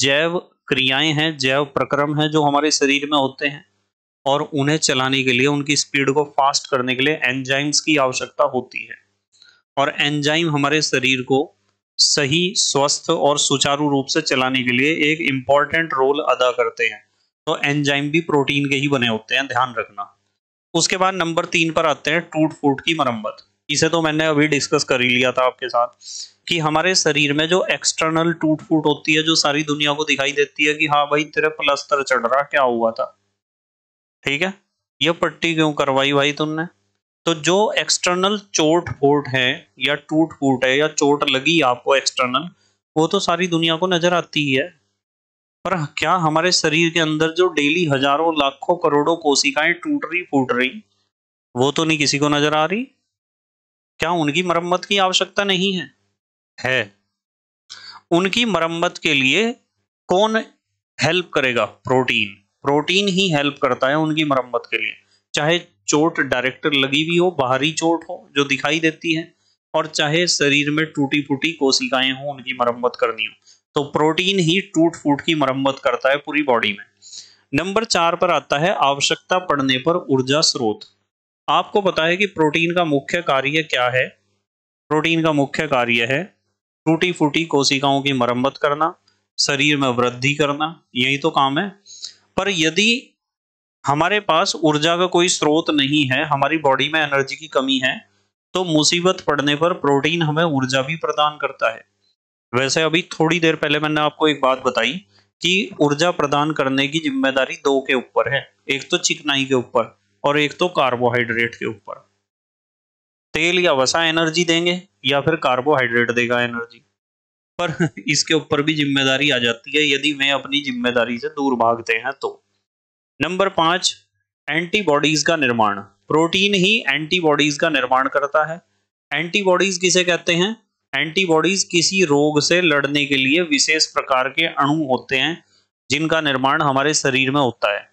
जैव क्रियाएं हैं जैव प्रक्रम हैं जो हमारे शरीर में होते हैं और उन्हें चलाने के लिए उनकी स्पीड को फास्ट करने के लिए एंजाइम्स की आवश्यकता होती है और एंजाइम हमारे शरीर को सही स्वस्थ और सुचारू रूप से चलाने के लिए एक इम्पॉर्टेंट रोल अदा करते हैं तो एंजाइम भी प्रोटीन के ही बने होते हैं ध्यान रखना उसके बाद नंबर तीन पर आते हैं टूट फूट की मरम्मत इसे तो मैंने अभी डिस्कस कर ही लिया था आपके साथ कि हमारे शरीर में जो एक्सटर्नल टूट फूट होती है जो सारी दुनिया को दिखाई देती है कि हाँ भाई तेरे प्लस्तर चढ़ रहा क्या हुआ था ठीक है ये पट्टी क्यों करवाई भाई तुमने तो जो एक्सटर्नल चोट फोट है या टूट फूट है या चोट लगी आपको एक्सटर्नल वो तो सारी दुनिया को नजर आती ही है पर क्या हमारे शरीर के अंदर जो डेली हजारों लाखों करोड़ों कोशिकाएं टूट रही फूट रही वो तो नहीं किसी को नजर आ रही क्या उनकी मरम्मत की आवश्यकता नहीं है है उनकी मरम्मत के लिए कौन हेल्प करेगा प्रोटीन प्रोटीन ही हेल्प करता है उनकी मरम्मत के लिए चाहे चोट डायरेक्ट लगी हुई हो बाहरी चोट हो जो दिखाई देती है और चाहे शरीर में टूटी फूटी कोशिकाएं हो उनकी मरम्मत करनी हो तो प्रोटीन ही टूट फूट की मरम्मत करता है पूरी बॉडी में नंबर चार पर आता है आवश्यकता पड़ने पर ऊर्जा स्रोत आपको पता है कि प्रोटीन का मुख्य कार्य क्या है प्रोटीन का मुख्य कार्य है टूटी फूटी कोशिकाओं की मरम्मत करना शरीर में वृद्धि करना यही तो काम है पर यदि हमारे पास ऊर्जा का कोई स्रोत नहीं है हमारी बॉडी में एनर्जी की कमी है तो मुसीबत पड़ने पर प्रोटीन हमें ऊर्जा भी प्रदान करता है वैसे अभी थोड़ी देर पहले मैंने आपको एक बात बताई कि ऊर्जा प्रदान करने की जिम्मेदारी दो के ऊपर है एक तो चिकनाई के ऊपर और एक तो कार्बोहाइड्रेट के ऊपर तेल या वसा एनर्जी देंगे या फिर कार्बोहाइड्रेट देगा एनर्जी पर इसके ऊपर भी जिम्मेदारी आ जाती है यदि वे अपनी जिम्मेदारी से दूर भागते हैं तो नंबर पांच एंटीबॉडीज का निर्माण प्रोटीन ही एंटीबॉडीज का निर्माण करता है एंटीबॉडीज किसे कहते हैं एंटीबॉडीज किसी रोग से लड़ने के लिए विशेष प्रकार के अणु होते हैं जिनका निर्माण हमारे शरीर में होता है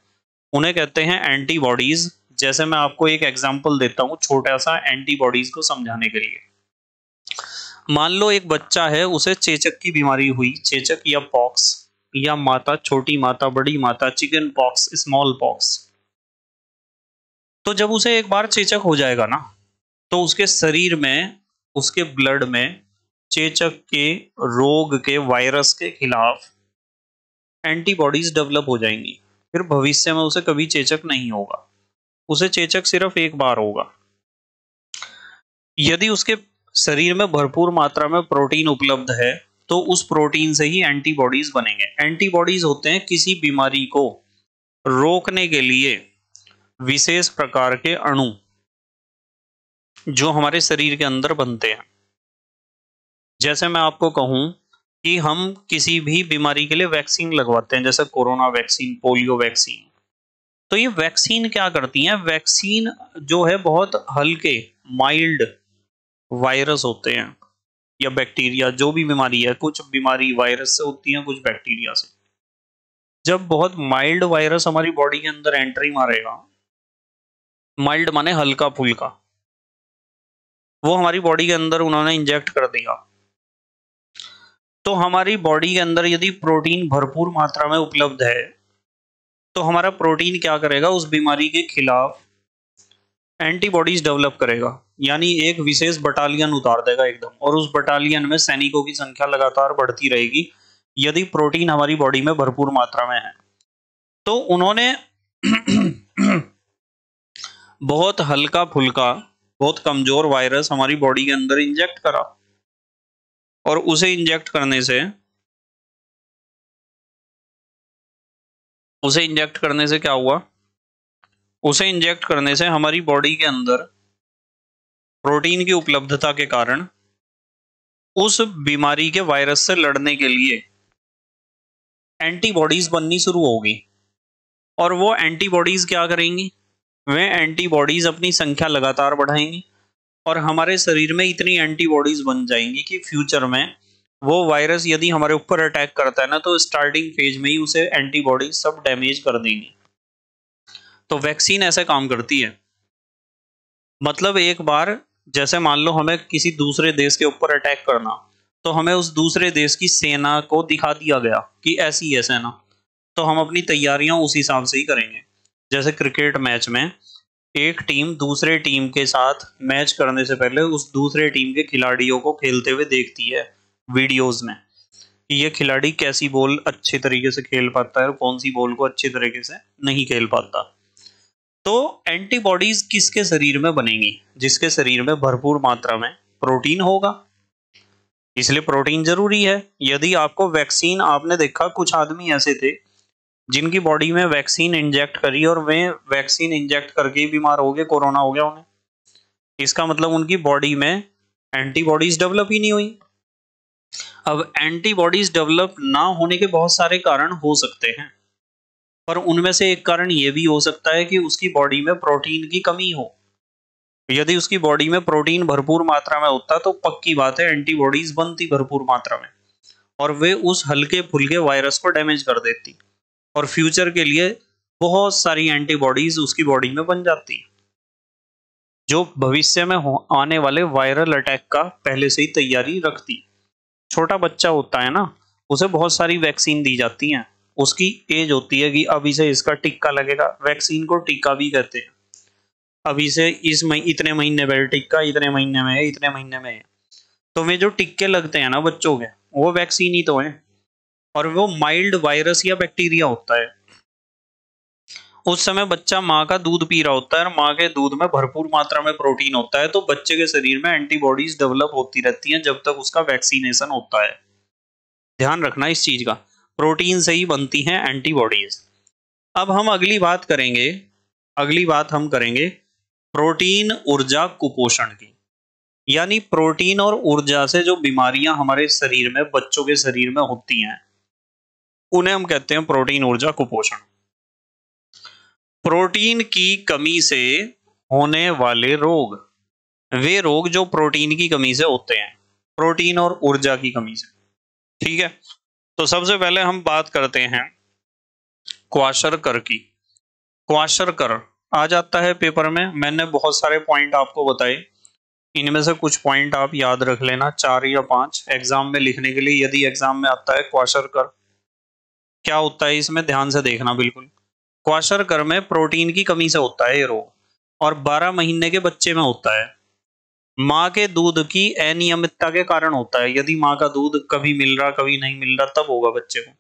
उन्हें कहते हैं एंटीबॉडीज जैसे मैं आपको एक एग्जाम्पल देता हूँ छोटा सा एंटीबॉडीज को समझाने के लिए मान लो एक बच्चा है उसे चेचक की बीमारी हुई चेचक या पॉक्स या माता छोटी माता बड़ी माता चिकन पॉक्स स्मॉल पॉक्स तो जब उसे एक बार चेचक हो जाएगा ना तो उसके शरीर में उसके ब्लड में चेचक के रोग के वायरस के खिलाफ एंटीबॉडीज डेवलप हो जाएंगी फिर भविष्य में उसे कभी चेचक नहीं होगा उसे चेचक सिर्फ एक बार होगा यदि उसके शरीर में भरपूर मात्रा में प्रोटीन उपलब्ध है तो उस प्रोटीन से ही एंटीबॉडीज बनेंगे एंटीबॉडीज होते हैं किसी बीमारी को रोकने के लिए विशेष प्रकार के अणु जो हमारे शरीर के अंदर बनते हैं जैसे मैं आपको कहूँ कि हम किसी भी बीमारी के लिए वैक्सीन लगवाते हैं जैसे कोरोना वैक्सीन पोलियो वैक्सीन तो ये वैक्सीन क्या करती हैं वैक्सीन जो है बहुत हल्के माइल्ड वायरस होते हैं या बैक्टीरिया जो भी बीमारी है कुछ बीमारी वायरस से होती है कुछ बैक्टीरिया से जब बहुत माइल्ड वायरस हमारी बॉडी के अंदर एंट्री मारेगा माइल्ड माने हल्का फुल्का वो हमारी बॉडी के अंदर उन्होंने इंजेक्ट कर दिया तो हमारी बॉडी के अंदर यदि प्रोटीन भरपूर मात्रा में उपलब्ध है तो हमारा प्रोटीन क्या करेगा उस बीमारी के खिलाफ एंटीबॉडीज डेवलप करेगा यानी एक विशेष बटालियन उतार देगा एकदम और उस बटालियन में सैनिकों की संख्या लगातार बढ़ती रहेगी यदि प्रोटीन हमारी बॉडी में भरपूर मात्रा में है तो उन्होंने बहुत हल्का फुल्का बहुत कमजोर वायरस हमारी बॉडी के अंदर इंजेक्ट करा और उसे इंजेक्ट करने से उसे इंजेक्ट करने से क्या हुआ उसे इंजेक्ट करने से हमारी बॉडी के अंदर प्रोटीन की उपलब्धता के कारण उस बीमारी के वायरस से लड़ने के लिए एंटीबॉडीज बननी शुरू होगी और वो एंटीबॉडीज क्या करेंगी वे एंटीबॉडीज अपनी संख्या लगातार बढ़ाएंगी और हमारे शरीर में इतनी एंटीबॉडीज बन जाएंगी कि फ्यूचर में वो वायरस यदि हमारे ऊपर अटैक करता है ना तो स्टार्टिंग फेज में ही उसे एंटीबॉडीज सब डैमेज कर देंगी तो वैक्सीन ऐसे काम करती है मतलब एक बार जैसे मान लो हमें किसी दूसरे देश के ऊपर अटैक करना तो हमें उस दूसरे देश की सेना को दिखा दिया गया कि ऐसी है सेना तो हम अपनी तैयारियां उस हिसाब से ही करेंगे जैसे क्रिकेट मैच में एक टीम दूसरे टीम के साथ मैच करने से पहले उस दूसरे टीम के खिलाड़ियों को खेलते हुए देखती है वीडियोस में कि ये खिलाड़ी कैसी बॉल अच्छे तरीके से खेल पाता है और कौन सी बॉल को अच्छे तरीके से नहीं खेल पाता तो एंटीबॉडीज किसके शरीर में बनेंगी जिसके शरीर में भरपूर मात्रा में प्रोटीन होगा इसलिए प्रोटीन जरूरी है यदि आपको वैक्सीन आपने देखा कुछ आदमी ऐसे थे जिनकी बॉडी में वैक्सीन इंजेक्ट करी और वे वैक्सीन इंजेक्ट करके ही बीमार हो गए कोरोना हो गया उन्हें इसका मतलब उनकी बॉडी में एंटीबॉडीज डेवलप ही नहीं हुई अब एंटीबॉडीज डेवलप ना होने के बहुत सारे कारण हो सकते हैं पर उनमें से एक कारण ये भी हो सकता है कि उसकी बॉडी में प्रोटीन की कमी हो यदि उसकी बॉडी में प्रोटीन भरपूर मात्रा में होता तो पक्की बात है एंटीबॉडीज बनती भरपूर मात्रा में और वे उस हल्के फुलके वायरस को डैमेज कर देती और फ्यूचर के लिए बहुत सारी एंटीबॉडीज उसकी बॉडी में बन जाती है जो भविष्य में आने वाले वायरल अटैक का पहले से ही तैयारी रखती छोटा बच्चा होता है ना उसे बहुत सारी वैक्सीन दी जाती हैं उसकी एज होती है कि अभी से इसका टिक्का लगेगा वैक्सीन को टिक्का भी कहते हैं अभी से इस मही, इतने महीने में टिक्का इतने महीने में है इतने महीने में है तो वे जो टिक्के लगते हैं ना बच्चों के वो वैक्सीन ही तो हैं और वो माइल्ड वायरस या बैक्टीरिया होता है उस समय बच्चा माँ का दूध पी रहा होता है और माँ के दूध में भरपूर मात्रा में प्रोटीन होता है तो बच्चे के शरीर में एंटीबॉडीज डेवलप होती रहती हैं जब तक उसका वैक्सीनेशन होता है ध्यान रखना इस चीज का प्रोटीन से ही बनती हैं एंटीबॉडीज अब हम अगली बात करेंगे अगली बात हम करेंगे प्रोटीन ऊर्जा कुपोषण की यानी प्रोटीन और ऊर्जा से जो बीमारियां हमारे शरीर में बच्चों के शरीर में होती हैं उन्हें हम कहते हैं प्रोटीन ऊर्जा कुपोषण प्रोटीन की कमी से होने वाले रोग वे रोग जो प्रोटीन की कमी से होते हैं प्रोटीन और ऊर्जा की कमी से ठीक है तो सबसे पहले हम बात करते हैं क्वाशर कर की क्वाशर कर आ जाता है पेपर में मैंने बहुत सारे पॉइंट आपको बताए इनमें से कुछ पॉइंट आप याद रख लेना चार या पांच एग्जाम में लिखने के लिए यदि एग्जाम में आता है क्वाशर कर क्या होता है इसमें ध्यान से देखना बिल्कुल क्वाशर कर में प्रोटीन की कमी से होता है ये रोग और 12 महीने के बच्चे में होता है माँ के दूध की अनियमितता के कारण होता है यदि माँ का दूध कभी मिल रहा कभी नहीं मिल रहा तब होगा बच्चे को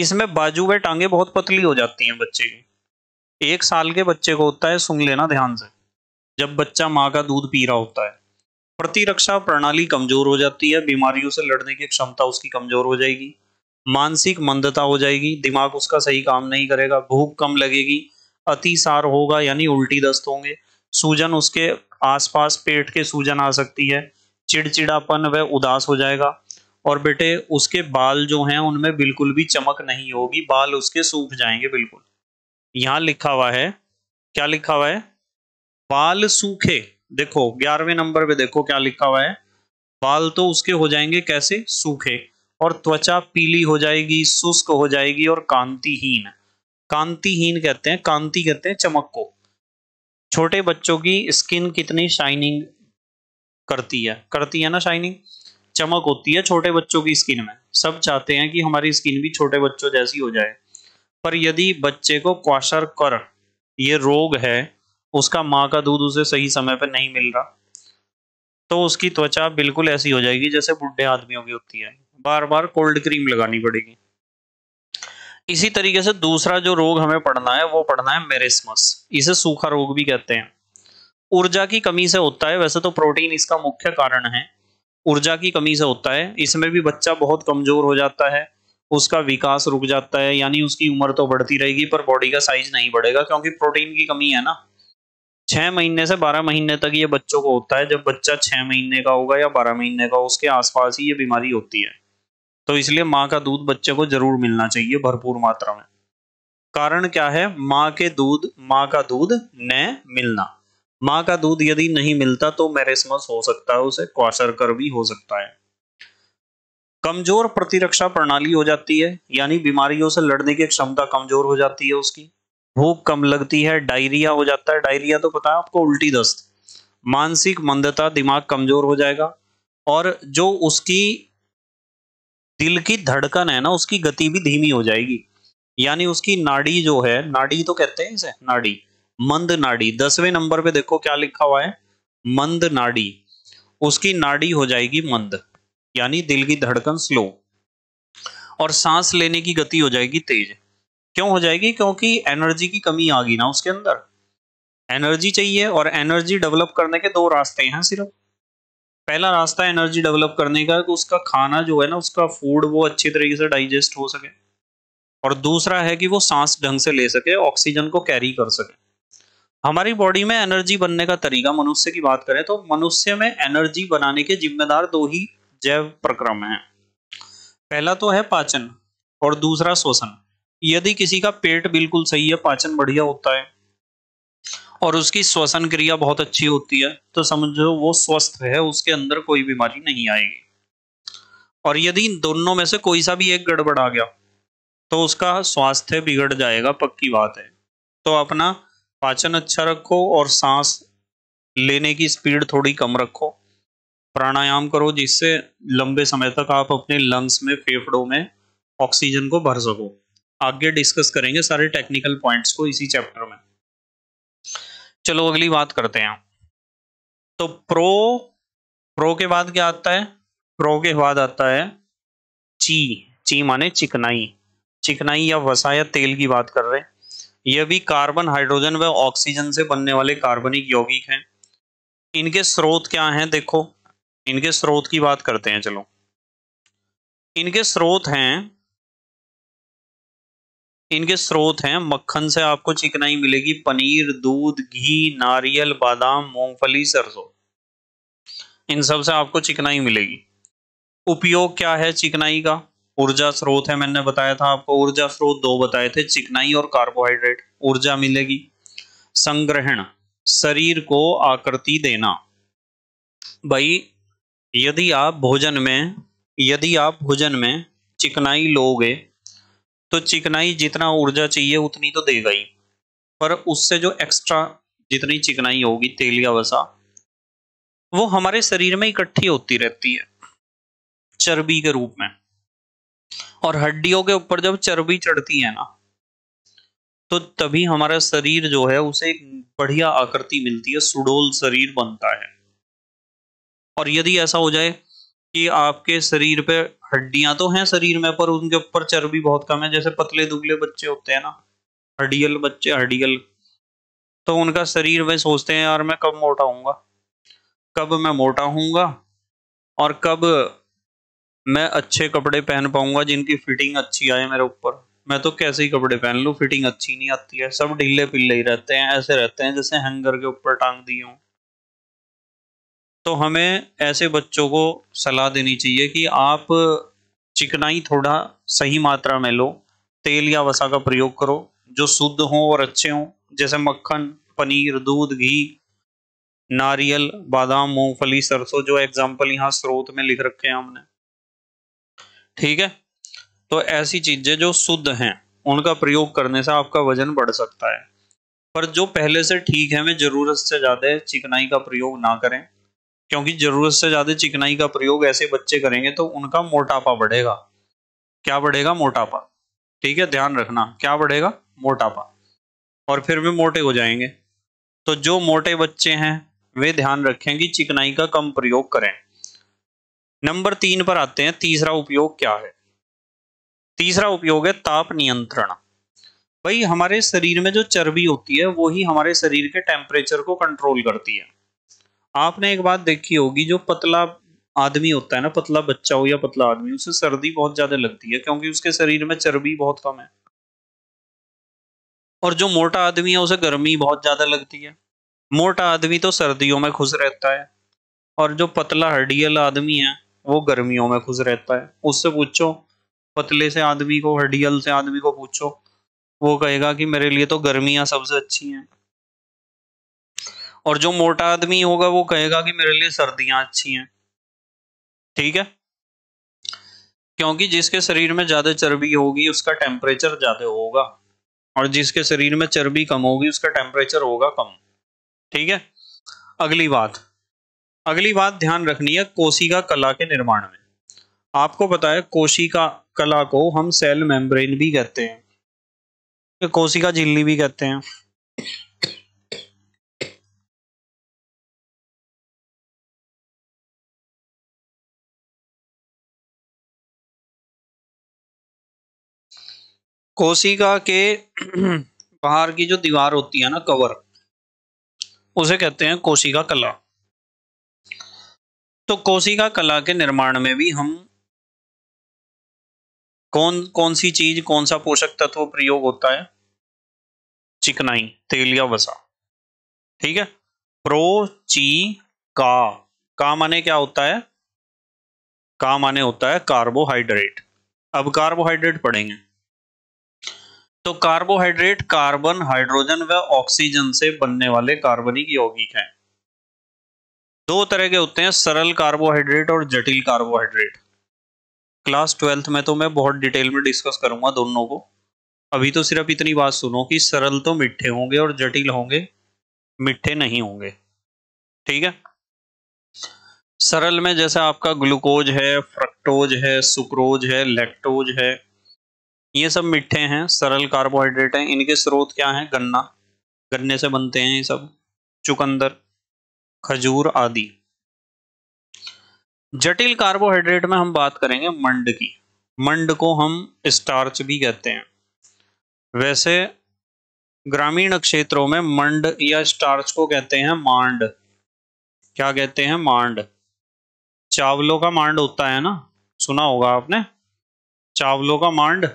इसमें बाजू व टांगे बहुत पतली हो जाती हैं बच्चे की एक साल के बच्चे को होता है सुन लेना ध्यान से जब बच्चा माँ का दूध पी रहा होता है प्रतिरक्षा प्रणाली कमजोर हो जाती है बीमारियों से लड़ने की क्षमता उसकी कमजोर हो जाएगी मानसिक मंदता हो जाएगी दिमाग उसका सही काम नहीं करेगा भूख कम लगेगी अतिसार होगा यानी उल्टी दस्त होंगे सूजन उसके आसपास पेट के सूजन आ सकती है चिड़चिड़ापन वह उदास हो जाएगा और बेटे उसके बाल जो हैं उनमें बिल्कुल भी चमक नहीं होगी बाल उसके सूख जाएंगे बिल्कुल यहाँ लिखा हुआ है क्या लिखा हुआ है बाल सूखे देखो ग्यारहवें नंबर पे देखो क्या लिखा हुआ है बाल तो उसके हो जाएंगे कैसे सूखे और त्वचा पीली हो जाएगी शुष्क हो जाएगी और कांतिहीन कांतिहीन कहते हैं कांति कहते हैं चमक को छोटे बच्चों की स्किन कितनी शाइनिंग करती है करती है ना शाइनिंग चमक होती है छोटे बच्चों की स्किन में सब चाहते हैं कि हमारी स्किन भी छोटे बच्चों जैसी हो जाए पर यदि बच्चे को क्वाशर कर ये रोग है उसका माँ का दूध उसे सही समय पर नहीं मिल रहा तो उसकी त्वचा बिल्कुल ऐसी हो जाएगी जैसे बुढ़े आदमियों की होती है बार बार कोल्ड क्रीम लगानी पड़ेगी इसी तरीके से दूसरा जो रोग हमें पढ़ना है वो पढ़ना है मेरेस्मस इसे सूखा रोग भी कहते हैं ऊर्जा की कमी से होता है वैसे तो प्रोटीन इसका मुख्य कारण है ऊर्जा की कमी से होता है इसमें भी बच्चा बहुत कमजोर हो जाता है उसका विकास रुक जाता है यानी उसकी उम्र तो बढ़ती रहेगी पर बॉडी का साइज नहीं बढ़ेगा क्योंकि प्रोटीन की कमी है ना छः महीने से बारह महीने तक ये बच्चों को होता है जब बच्चा छः महीने का होगा या बारह महीने का उसके आसपास ही ये बीमारी होती है तो इसलिए माँ का दूध बच्चे को जरूर मिलना चाहिए भरपूर मात्रा में कारण क्या है माँ के दूध माँ का दूध न मिलना माँ का दूध यदि नहीं मिलता तो मैरेस्मस हो सकता है उसे क्वासरकर भी हो सकता है कमजोर प्रतिरक्षा प्रणाली हो जाती है यानी बीमारियों से लड़ने की क्षमता कमजोर हो जाती है उसकी भूख कम लगती है डायरिया हो जाता है डायरिया तो पता है आपको उल्टी दस्त मानसिक मंदता दिमाग कमजोर हो जाएगा और जो उसकी दिल की धड़कन है ना उसकी गति भी धीमी हो जाएगी यानी उसकी नाड़ी जो है नाड़ी तो कहते हैं इसे नाड़ी मंद नाड़ी दसवें नंबर पे देखो क्या लिखा हुआ है मंद नाड़ी उसकी नाड़ी हो जाएगी मंद यानी दिल की धड़कन स्लो और सांस लेने की गति हो जाएगी तेज क्यों हो जाएगी क्योंकि एनर्जी की कमी आ गई ना उसके अंदर एनर्जी चाहिए और एनर्जी डेवलप करने के दो रास्ते हैं सिर्फ पहला रास्ता है एनर्जी डेवलप करने का कि तो उसका खाना जो है ना उसका फूड वो अच्छी तरीके से डाइजेस्ट हो सके और दूसरा है कि वो सांस ढंग से ले सके ऑक्सीजन को कैरी कर सके हमारी बॉडी में एनर्जी बनने का तरीका मनुष्य की बात करें तो मनुष्य में एनर्जी बनाने के जिम्मेदार दो ही जैव प्रक्रम हैं पहला तो है पाचन और दूसरा शोषण यदि किसी का पेट बिल्कुल सही है पाचन बढ़िया होता है और उसकी श्वसन क्रिया बहुत अच्छी होती है तो समझो वो स्वस्थ है उसके अंदर कोई बीमारी नहीं आएगी और यदि दोनों में से कोई सा भी एक गड़बड़ आ गया तो उसका स्वास्थ्य बिगड़ जाएगा पक्की बात है तो अपना पाचन अच्छा रखो और सांस लेने की स्पीड थोड़ी कम रखो प्राणायाम करो जिससे लंबे समय तक आप अपने लंग्स में फेफड़ों में ऑक्सीजन को भर सको आगे डिस्कस करेंगे सारे टेक्निकल पॉइंट्स को इसी चैप्टर में चलो अगली बात करते हैं तो प्रो प्रो के बाद क्या आता है प्रो के बाद आता है ची ची माने चिकनाई चिकनाई या वसा या तेल की बात कर रहे हैं यह भी कार्बन हाइड्रोजन व ऑक्सीजन से बनने वाले कार्बनिक यौगिक हैं इनके स्रोत क्या हैं देखो इनके स्रोत की बात करते हैं चलो इनके स्रोत हैं इनके स्रोत हैं मक्खन से आपको चिकनाई मिलेगी पनीर दूध घी नारियल बादाम मूंगफली सरसों इन सब से आपको चिकनाई मिलेगी उपयोग क्या है चिकनाई का ऊर्जा स्रोत है मैंने बताया था आपको ऊर्जा स्रोत दो बताए थे चिकनाई और कार्बोहाइड्रेट ऊर्जा मिलेगी संग्रहण शरीर को आकृति देना भाई यदि आप भोजन में यदि आप भोजन में चिकनाई लोगे तो चिकनाई जितना ऊर्जा चाहिए उतनी तो देगा ही पर उससे जो एक्स्ट्रा जितनी चिकनाई होगी तेलिया वसा वो हमारे शरीर में इकट्ठी होती रहती है चर्बी के रूप में और हड्डियों के ऊपर जब चर्बी चढ़ती है ना तो तभी हमारा शरीर जो है उसे एक बढ़िया आकृति मिलती है सुडोल शरीर बनता है और यदि ऐसा हो जाए कि आपके शरीर पे हड्डियां तो हैं शरीर में पर उनके ऊपर चर्बी बहुत कम है जैसे पतले दुबले बच्चे होते हैं ना हडियल बच्चे हडियल तो उनका शरीर वे सोचते हैं यार मैं कब मोटा हूँ कब मैं मोटा हूँ और कब मैं अच्छे कपड़े पहन पाऊंगा जिनकी फिटिंग अच्छी आए मेरे ऊपर मैं तो कैसे ही कपड़े पहन लूँ फिटिंग अच्छी नहीं आती है सब ढीले पिल्ले ही रहते हैं ऐसे रहते हैं जैसे हैंगर के ऊपर टांग दिए हूँ तो हमें ऐसे बच्चों को सलाह देनी चाहिए कि आप चिकनाई थोड़ा सही मात्रा में लो तेल या वसा का प्रयोग करो जो शुद्ध हो और अच्छे हों जैसे मक्खन पनीर दूध घी नारियल बादाम मूंगफली सरसों जो एग्जाम्पल यहाँ स्रोत में लिख रखे हैं हमने ठीक है तो ऐसी चीजें जो शुद्ध हैं उनका प्रयोग करने से आपका वजन बढ़ सकता है पर जो पहले से ठीक है वे जरूरत से ज्यादा चिकनाई का प्रयोग ना करें क्योंकि जरूरत से ज्यादा चिकनाई का प्रयोग ऐसे बच्चे करेंगे तो उनका मोटापा बढ़ेगा क्या बढ़ेगा मोटापा ठीक है ध्यान रखना क्या बढ़ेगा मोटापा और फिर वे मोटे हो जाएंगे तो जो मोटे बच्चे हैं वे ध्यान रखें कि चिकनाई का कम प्रयोग करें नंबर तीन पर आते हैं तीसरा उपयोग क्या है तीसरा उपयोग है ताप नियंत्रण भाई हमारे शरीर में जो चर्बी होती है वो ही हमारे शरीर के टेम्परेचर को कंट्रोल करती है आपने एक बात देखी होगी जो पतला आदमी होता है ना पतला बच्चा हो या पतला आदमी उसे सर्दी बहुत ज्यादा लगती है क्योंकि उसके शरीर में चर्बी बहुत कम है और जो मोटा आदमी है उसे गर्मी बहुत ज्यादा लगती है मोटा आदमी तो सर्दियों में खुश रहता है और जो पतला हड्डियल आदमी है वो गर्मियों में खुश रहता है उससे पूछो पतले से आदमी को हड्डियल से आदमी को पूछो वो कहेगा कि मेरे लिए तो गर्मियाँ सबसे अच्छी हैं और जो मोटा आदमी होगा वो कहेगा कि मेरे लिए सर्दियां अच्छी हैं ठीक है क्योंकि जिसके शरीर में ज़्यादा चर्बी होगी उसका टेम्परेचर ज़्यादा होगा और जिसके शरीर में चर्बी कम होगी उसका टेम्परेचर होगा कम ठीक है अगली बात अगली बात ध्यान रखनी है कोशिका कला के निर्माण में आपको पता है कोशिका कला को हम सेल मेम्ब्रेन भी कहते हैं कोशिका झिल्ली भी कहते हैं कोशिका के बाहर की जो दीवार होती है ना कवर उसे कहते हैं कोशिका कला तो कोशिका कला के निर्माण में भी हम कौन कौन सी चीज कौन सा पोषक तत्व प्रयोग होता है चिकनाई तेल या वसा ठीक है ची का का माने क्या होता है का माने होता है कार्बोहाइड्रेट अब कार्बोहाइड्रेट पढ़ेंगे तो कार्बोहाइड्रेट कार्बन हाइड्रोजन व ऑक्सीजन से बनने वाले कार्बनिक यौगिक हैं दो तरह के होते हैं सरल कार्बोहाइड्रेट और जटिल कार्बोहाइड्रेट क्लास ट्वेल्थ में तो मैं बहुत डिटेल में डिस्कस करूंगा दोनों को अभी तो सिर्फ इतनी बात सुनो कि सरल तो मिठ्ठे होंगे और जटिल होंगे मिठ्ठे नहीं होंगे ठीक है सरल में जैसे आपका ग्लूकोज है फ्रक्टोज है सुक्रोज है लेक्टोज है ये सब मिठे हैं सरल कार्बोहाइड्रेट हैं इनके स्रोत क्या हैं गन्ना गन्ने से बनते हैं ये सब चुकंदर खजूर आदि जटिल कार्बोहाइड्रेट में हम बात करेंगे मंड की मंड को हम स्टार्च भी कहते हैं वैसे ग्रामीण क्षेत्रों में मंड या स्टार्च को कहते हैं मांड क्या कहते हैं मांड चावलों का मांड होता है ना सुना होगा आपने चावलों का मांड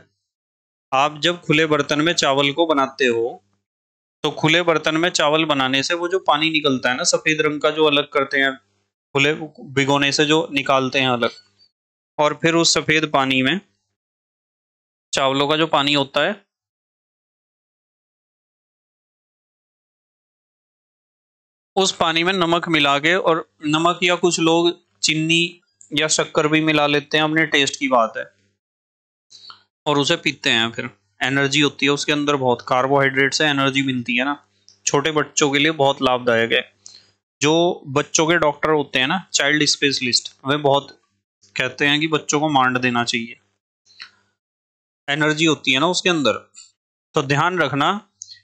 आप जब खुले बर्तन में चावल को बनाते हो तो खुले बर्तन में चावल बनाने से वो जो पानी निकलता है ना सफेद रंग का जो अलग करते हैं खुले भिगोने से जो निकालते हैं अलग और फिर उस सफेद पानी में चावलों का जो पानी होता है उस पानी में नमक मिला के और नमक या कुछ लोग चीनी या शक्कर भी मिला लेते हैं अपने टेस्ट की बात है और उसे पीते हैं फिर एनर्जी होती है उसके अंदर बहुत कार्बोहाइड्रेट से एनर्जी मिलती है ना छोटे बच्चों के लिए बहुत लाभदायक है जो बच्चों के डॉक्टर होते हैं ना चाइल्ड स्पेशलिस्ट वे बहुत कहते हैं कि बच्चों को मांड देना चाहिए एनर्जी होती है ना उसके अंदर तो ध्यान रखना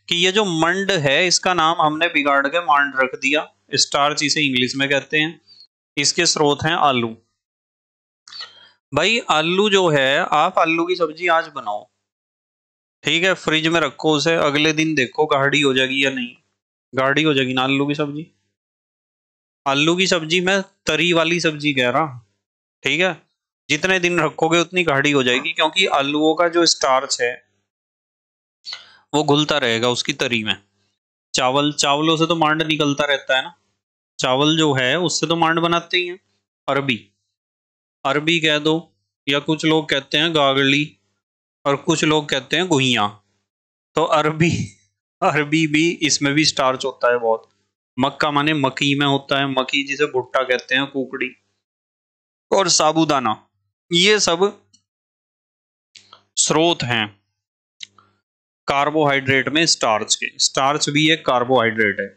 कि ये जो मंड है इसका नाम हमने बिगाड़ के मांड रख दिया स्टार्च इसे इंग्लिश में कहते हैं इसके स्रोत हैं आलू भाई आलू जो है आप आलू की सब्जी आज बनाओ ठीक है फ्रिज में रखो उसे अगले दिन देखो गाढ़ी हो जाएगी या नहीं गाढ़ी हो जाएगी ना आलू की सब्जी आलू की सब्जी मैं तरी वाली सब्जी कह रहा ठीक है जितने दिन रखोगे उतनी गाढ़ी हो जाएगी क्योंकि आलूओं का जो स्टार्च है वो घुलता रहेगा उसकी तरी में चावल चावलों से तो मांड निकलता रहता है ना चावल जो है उससे तो मांड बनाते ही हैं अरबी अरबी कह दो या कुछ लोग कहते हैं गागली और कुछ लोग कहते हैं गुहिया तो अरबी अरबी भी इसमें भी स्टार्च होता है बहुत मक्का माने मकी में होता है मकी जिसे भुट्टा कहते हैं कुकड़ी और साबुदाना ये सब स्रोत हैं कार्बोहाइड्रेट में स्टार्च के स्टार्च भी एक कार्बोहाइड्रेट है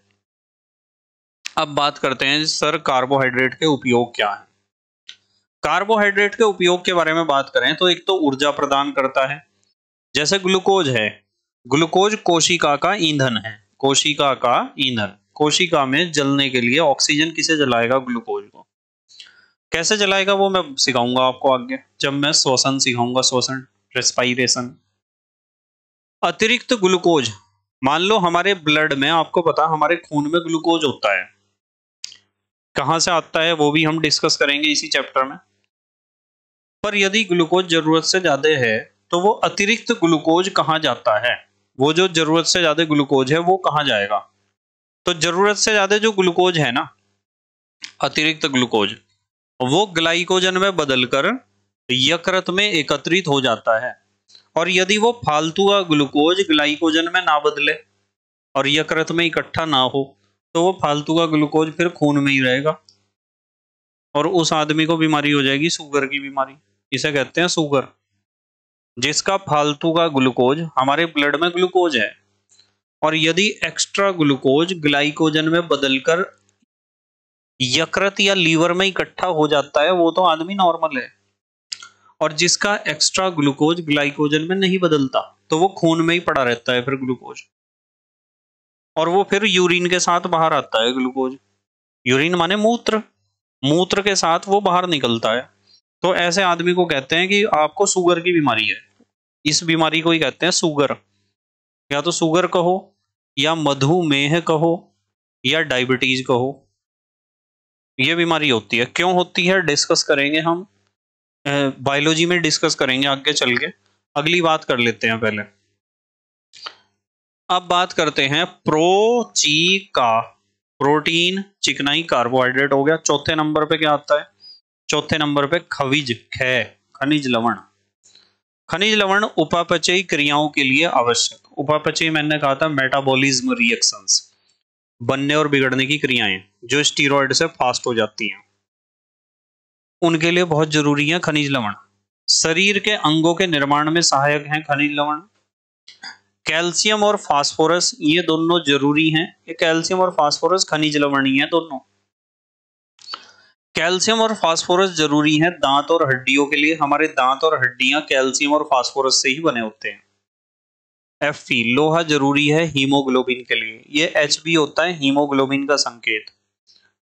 अब बात करते हैं सर कार्बोहाइड्रेट के उपयोग क्या है कार्बोहाइड्रेट के उपयोग के बारे में बात करें तो एक तो ऊर्जा प्रदान करता है जैसे ग्लूकोज है ग्लूकोज कोशिका का ईंधन है कोशिका का ईंधन कोशिका में जलने के लिए ऑक्सीजन किसे जलाएगा ग्लूकोज को कैसे जलाएगा वो मैं सिखाऊंगा आपको आगे जब मैं श्वसन सिखाऊंगा श्वसन रेस्पाइरेशन अतिरिक्त ग्लूकोज मान लो हमारे ब्लड में आपको पता हमारे खून में ग्लूकोज होता है कहाँ से आता है वो भी हम डिस्कस करेंगे इसी चैप्टर में पर यदि ग्लूकोज जरूरत से ज़्यादा है तो वो अतिरिक्त ग्लूकोज कहाँ जाता है वो जो जरूरत से ज़्यादा ग्लूकोज है वो कहाँ जाएगा तो जरूरत से ज़्यादा जो ग्लूकोज है ना अतिरिक्त ग्लूकोज वो ग्लाइकोजन में बदलकर यकृत में एकत्रित हो जाता है और यदि वो फालतू का ग्लूकोज ग्लाइकोजन में ना बदले और यकृत में इकट्ठा ना हो तो वो फालतू का ग्लूकोज फिर खून में ही रहेगा और उस आदमी को बीमारी हो जाएगी शुगर की बीमारी इसे कहते हैं शुगर जिसका फालतू का ग्लूकोज हमारे ब्लड में ग्लूकोज है और यदि एक्स्ट्रा ग्लूकोज ग्लाइकोजन में बदलकर यकृत या लीवर में इकट्ठा हो जाता है वो तो आदमी नॉर्मल है और जिसका एक्स्ट्रा ग्लूकोज ग्लाइकोजन में नहीं बदलता तो वो खून में ही पड़ा रहता है फिर ग्लूकोज और वो फिर यूरिन के साथ बाहर आता है ग्लूकोज यूरिन माने मूत्र मूत्र के साथ वो बाहर निकलता है तो ऐसे आदमी को कहते हैं कि आपको शुगर की बीमारी है इस बीमारी को ही कहते हैं शुगर या तो शुगर कहो या मधुमेह कहो या डायबिटीज कहो ये बीमारी होती है क्यों होती है डिस्कस करेंगे हम बायोलॉजी में डिस्कस करेंगे आगे चल के अगली बात कर लेते हैं पहले अब बात करते हैं प्रोची का प्रोटीन चिकनाई कार्बोहाइड्रेट हो गया चौथे नंबर पे क्या आता है चौथे नंबर पे खनिज खै खनिज लवण खनिज लवण उपापचयी क्रियाओं के लिए आवश्यक उपापचयी मैंने कहा था मेटाबॉलिज्म रिएक्शंस बनने और बिगड़ने की क्रियाएं जो स्टीरोड से फास्ट हो जाती हैं उनके लिए बहुत जरूरी है खनिज लवण शरीर के अंगों के निर्माण में सहायक हैं खनिज लवण कैल्शियम और फास्फोरस ये दोनों जरूरी हैं ये कैल्शियम और फास्फोरस खनिज लवण ही है दोनों कैल्शियम और फास्फोरस जरूरी है दांत और हड्डियों के लिए हमारे दांत और हड्डियां कैल्शियम और फास्फोरस से ही बने होते हैं एफ लोहा जरूरी है हीमोग्लोबिन के लिए ये एच होता है हीमोग्लोबिन का संकेत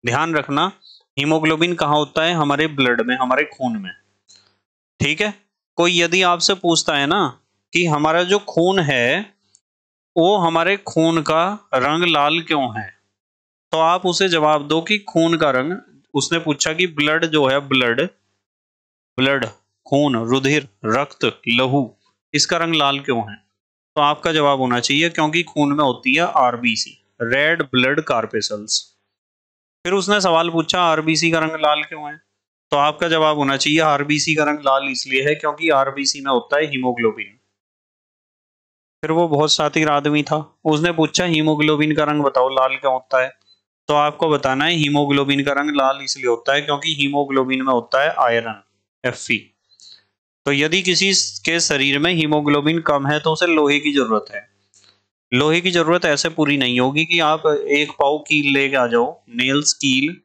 ध्यान रखना हीमोग्लोबिन कहाँ होता है हमारे ब्लड में हमारे खून में ठीक है कोई यदि आपसे पूछता है ना कि हमारा जो खून है वो हमारे खून का रंग लाल क्यों है तो आप उसे जवाब दो कि खून का रंग उसने पूछा कि ब्लड जो है ब्लड ब्लड खून रुधिर रक्त लहू इसका रंग लाल क्यों है तो आपका जवाब होना चाहिए क्योंकि खून में होती है आरबीसी रेड ब्लड कार्पेसल्स फिर उसने सवाल पूछा आरबीसी का रंग लाल क्यों है तो आपका जवाब होना चाहिए आरबीसी का रंग लाल इसलिए है क्योंकि आरबीसी में होता है हीमोग्लोबिन फिर वो बहुत साथी आदमी था उसने पूछा हीमोग्लोबिन का रंग बताओ लाल क्यों होता है तो आपको बताना है हीमोग्लोबिन का रंग लाल इसलिए होता है क्योंकि हीमोग्लोबिन में होता है आयरन एफ तो यदि किसी के शरीर में हीमोग्लोबिन कम है तो उसे लोहे की जरूरत है लोहे की जरूरत ऐसे पूरी नहीं होगी कि आप एक पाव कील लेके आ जाओ नेल्स कील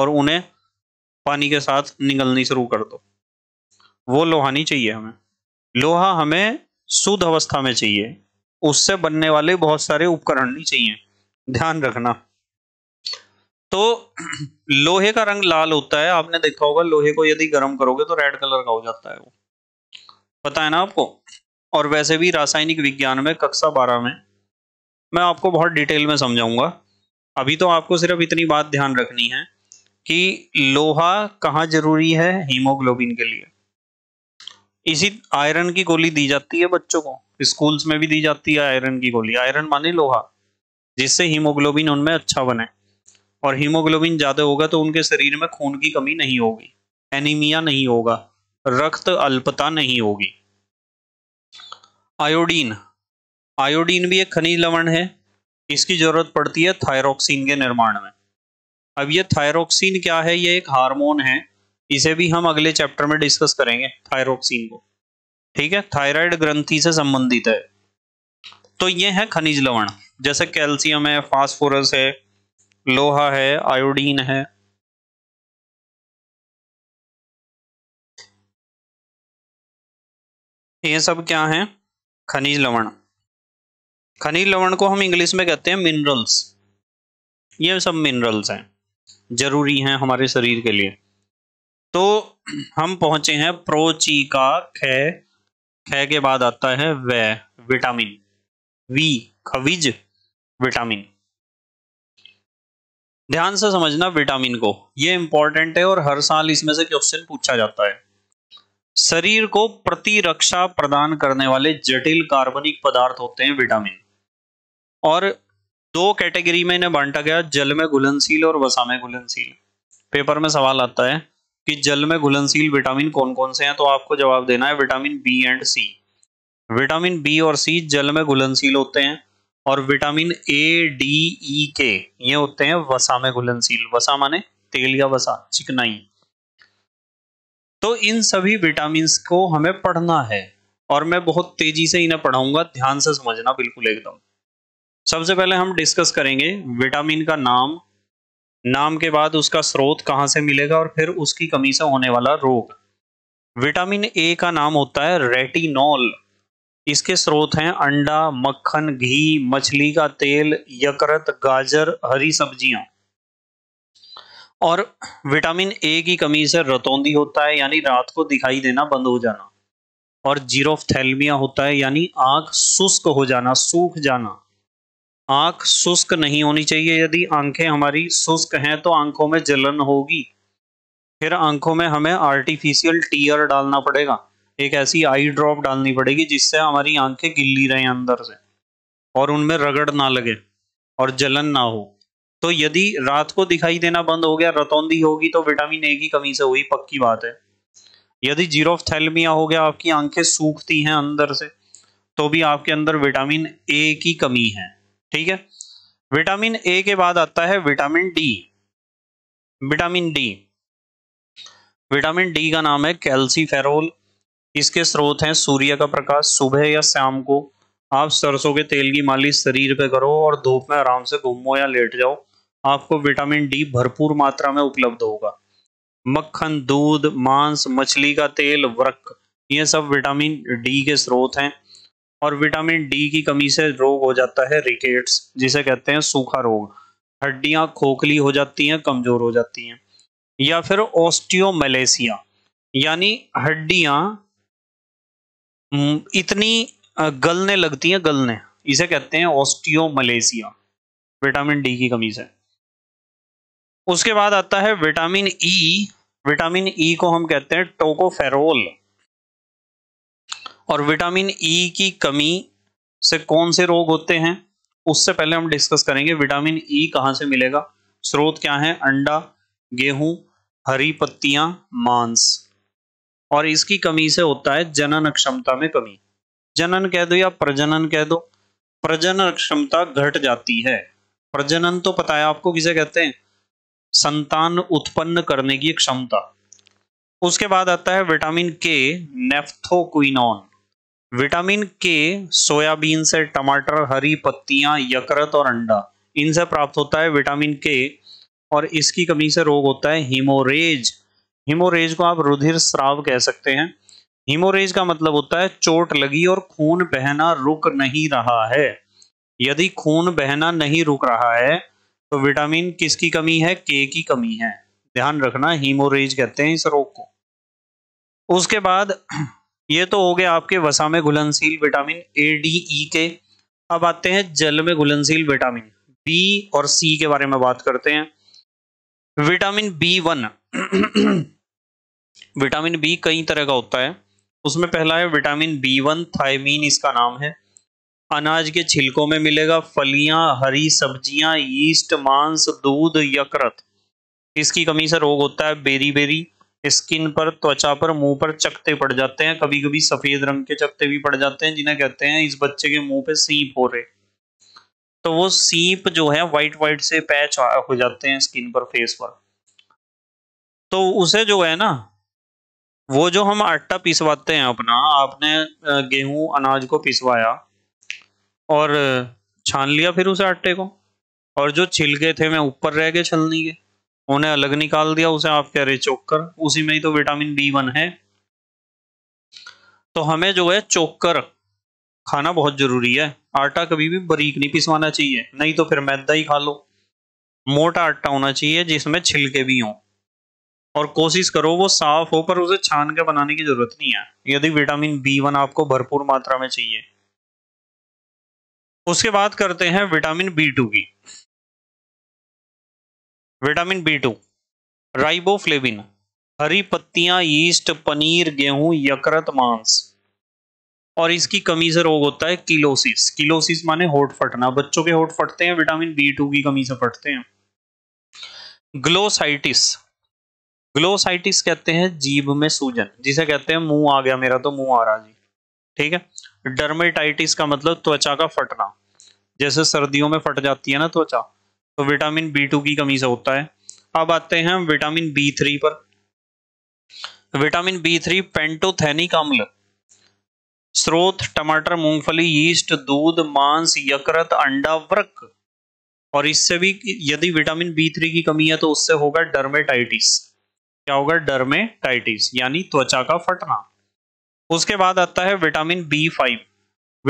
और उन्हें पानी के साथ निगलनी शुरू कर दो वो लोहा नहीं चाहिए हमें लोहा हमें शुद्ध अवस्था में चाहिए उससे बनने वाले बहुत सारे उपकरण नहीं चाहिए ध्यान रखना तो लोहे का रंग लाल होता है आपने देखा होगा लोहे को यदि गर्म करोगे तो रेड कलर का हो जाता है वो पता है ना आपको और वैसे भी रासायनिक विज्ञान में कक्षा बारह में मैं आपको बहुत डिटेल में समझाऊंगा अभी तो आपको सिर्फ इतनी बात ध्यान रखनी है कि लोहा कहाँ जरूरी है हीमोग्लोबिन के लिए इसी आयरन की गोली दी जाती है बच्चों को स्कूल्स में भी दी जाती है आयरन की गोली आयरन माने लोहा जिससे हीमोग्लोबिन उनमें अच्छा बने और हीमोग्लोबिन ज़्यादा होगा तो उनके शरीर में खून की कमी नहीं होगी एनीमिया नहीं होगा रक्त अल्पता नहीं होगी आयोडीन आयोडीन भी एक खनिज लवण है इसकी जरूरत पड़ती है थायरोक्सिन के निर्माण में अब ये थायरोक्सिन क्या है ये एक हार्मोन है इसे भी हम अगले चैप्टर में डिस्कस करेंगे थायरोक्सिन को ठीक है थायराइड ग्रंथि से संबंधित है तो ये है खनिज लवण जैसे कैल्शियम है फास्फोरस है लोहा है आयोडीन है ये सब क्या है खनिज लवण खनिज लवण को हम इंग्लिश में कहते हैं मिनरल्स ये सब मिनरल्स हैं जरूरी हैं हमारे शरीर के लिए तो हम पहुंचे हैं प्रोची का ख ख के बाद आता है वे विटामिन वी खविज विटामिन ध्यान से समझना विटामिन को ये इंपॉर्टेंट है और हर साल इसमें से क्वेश्चन पूछा जाता है शरीर को प्रतिरक्षा प्रदान करने वाले जटिल कार्बनिक पदार्थ होते हैं विटामिन और दो कैटेगरी में इन्हें बांटा गया जल में घुलनशील और वसा में घुलनशील पेपर में सवाल आता है कि जल में घुलनशील विटामिन कौन कौन से हैं तो आपको जवाब देना है vitamin B and C vitamin B और सी जल में घुलनशील होते हैं और विटामिन ए डी ई के ये होते हैं वसा में घुलनशील वसा माने तेल या वसा चिकनाई तो इन सभी विटामिन को हमें पढ़ना है और मैं बहुत तेजी से इन्हें पढ़ाऊंगा ध्यान से समझना बिल्कुल एकदम सबसे पहले हम डिस्कस करेंगे विटामिन का नाम नाम के बाद उसका स्रोत कहां से मिलेगा और फिर उसकी कमी से होने वाला रोग विटामिन ए का नाम होता है रेटिनॉल इसके स्रोत हैं अंडा मक्खन घी मछली का तेल यकृत गाजर हरी सब्जियां और विटामिन ए की कमी से रतौंदी होता है यानी रात को दिखाई देना बंद हो जाना और जीरोमिया होता है यानी आंख शुष्क हो जाना सूख जाना आंख शुष्क नहीं होनी चाहिए यदि आंखें हमारी शुष्क हैं तो आंखों में जलन होगी फिर आंखों में हमें आर्टिफिशियल टीयर डालना पड़ेगा एक ऐसी आई ड्रॉप डालनी पड़ेगी जिससे हमारी आंखें गिल्ली रहें अंदर से और उनमें रगड़ ना लगे और जलन ना हो तो यदि रात को दिखाई देना बंद हो गया रतौंदी होगी तो विटामिन ए की कमी से हुई पक्की बात है यदि जीरोफ्थैल्मिया हो गया आपकी आंखें सूखती हैं अंदर से तो भी आपके अंदर विटामिन ए की कमी है ठीक है विटामिन ए के बाद आता है vitamin D vitamin D vitamin D का नाम है कैल्सीफेरोल इसके स्रोत हैं सूर्य का प्रकाश सुबह या शाम को आप सरसों के तेल की मालिश शरीर पे करो और धूप में आराम से घूमो या लेट जाओ आपको विटामिन डी भरपूर मात्रा में उपलब्ध होगा मक्खन दूध मांस मछली का तेल वृक ये सब विटामिन डी के स्रोत हैं और विटामिन डी की कमी से रोग हो जाता है रिकेट्स जिसे कहते हैं सूखा रोग हड्डियां खोखली हो जाती हैं कमजोर हो जाती हैं या फिर ऑस्टियोमलेसिया यानी हड्डियां हम्म, इतनी गलने लगती हैं गलने इसे कहते हैं ऑस्टियोमलेसिया विटामिन डी की कमी से उसके बाद आता है विटामिन ई विटामिन ई को हम कहते हैं टोकोफेरोल और विटामिन ई की कमी से कौन से रोग होते हैं उससे पहले हम डिस्कस करेंगे विटामिन ई कहाँ से मिलेगा स्रोत क्या है अंडा गेहूं हरी पत्तियां मांस और इसकी कमी से होता है जनन क्षमता में कमी जनन कह दो या प्रजनन कह दो प्रजनन क्षमता घट जाती है प्रजनन तो पता है आपको किसे कहते हैं संतान उत्पन्न करने की क्षमता उसके बाद आता है विटामिन के नेफ्थोक्विनोन विटामिन के सोयाबीन से टमाटर हरी पत्तियां यकृत और अंडा इनसे प्राप्त होता है विटामिन के और इसकी कमी से रोग होता है हिमोरेज हिमोरेज को आप रुधिर स्राव कह सकते हैं हिमोरेज का मतलब होता है चोट लगी और खून बहना रुक नहीं रहा है यदि खून बहना नहीं रुक रहा है तो विटामिन किसकी कमी है के की कमी है ध्यान रखना हीमोरेज कहते हैं इस रोग को उसके बाद ये तो हो गए आपके वसा में घुलनशील विटामिन ए डी ई के अब आते हैं जल में घुलनशील विटामिन बी और सी के बारे में बात करते हैं vitamin B one vitamin B कई तरह का होता है उसमें पहला है विटामिन बी वन थायमीन इसका नाम है अनाज के छिलकों में मिलेगा फलियां हरी सब्जियां ईस्ट मांस दूध यकृत इसकी कमी से रोग होता है बेरी बेरी स्किन पर त्वचा पर मुंह पर चकते पड़ जाते हैं कभी कभी सफेद रंग के चकते भी पड़ जाते हैं जिन्हें कहते हैं इस बच्चे के मुंह पे सीप हो रहे तो वो सीप जो है वाइट वाइट से पैच हो जाते हैं स्किन पर फेस पर तो उसे जो है ना वो जो हम आटा पिसवाते हैं अपना आपने गेहूं अनाज को पिसवाया और छान लिया फिर उसे आटे को और जो छिलके थे मैं ऊपर रह गए छलनी के उन्हें अलग निकाल दिया उसे आप कह रहे चोकर उसी में ही तो विटामिन बी वन है तो हमें जो है चोकर खाना बहुत जरूरी है आटा कभी भी बारीक नहीं पिसवाना चाहिए नहीं तो फिर मैदा ही खा लो मोटा आटा होना चाहिए जिसमें छिलके भी हों और कोशिश करो वो साफ हो पर उसे छान के बनाने की जरूरत नहीं है यदि विटामिन बी वन आपको भरपूर मात्रा में चाहिए उसके बाद करते हैं विटामिन बी टू की विटामिन बी टू राइबोफ्लेविन हरी पत्तियां यीस्ट पनीर गेहूं यकृत मांस और इसकी कमी से रोग होता है किलोसिस किलोसिस माने होठ फटना बच्चों के होठ फटते हैं विटामिन बी टू की कमी से फटते हैं ग्लोसाइटिस ग्लोसाइटिस कहते हैं जीव में सूजन जिसे कहते हैं मुंह आ गया मेरा तो मुंह आ रहा जी ठीक है डर्मेटाइटिस का मतलब त्वचा का फटना जैसे सर्दियों में फट जाती है ना त्वचा तो विटामिन बी टू की कमी से होता है अब आते हैं विटामिन बी थ्री पर विटामिन बी थ्री पेंटोथेनिक अम्ल स्रोत टमाटर मूंगफली यीस्ट दूध मांस यकृत अंडा वर्क और इससे भी यदि विटामिन बी थ्री की कमी है तो उससे होगा डर्मेटाइटिस क्या होगा डरमेटाइटिस यानी त्वचा का फटना उसके बाद आता है vitamin B five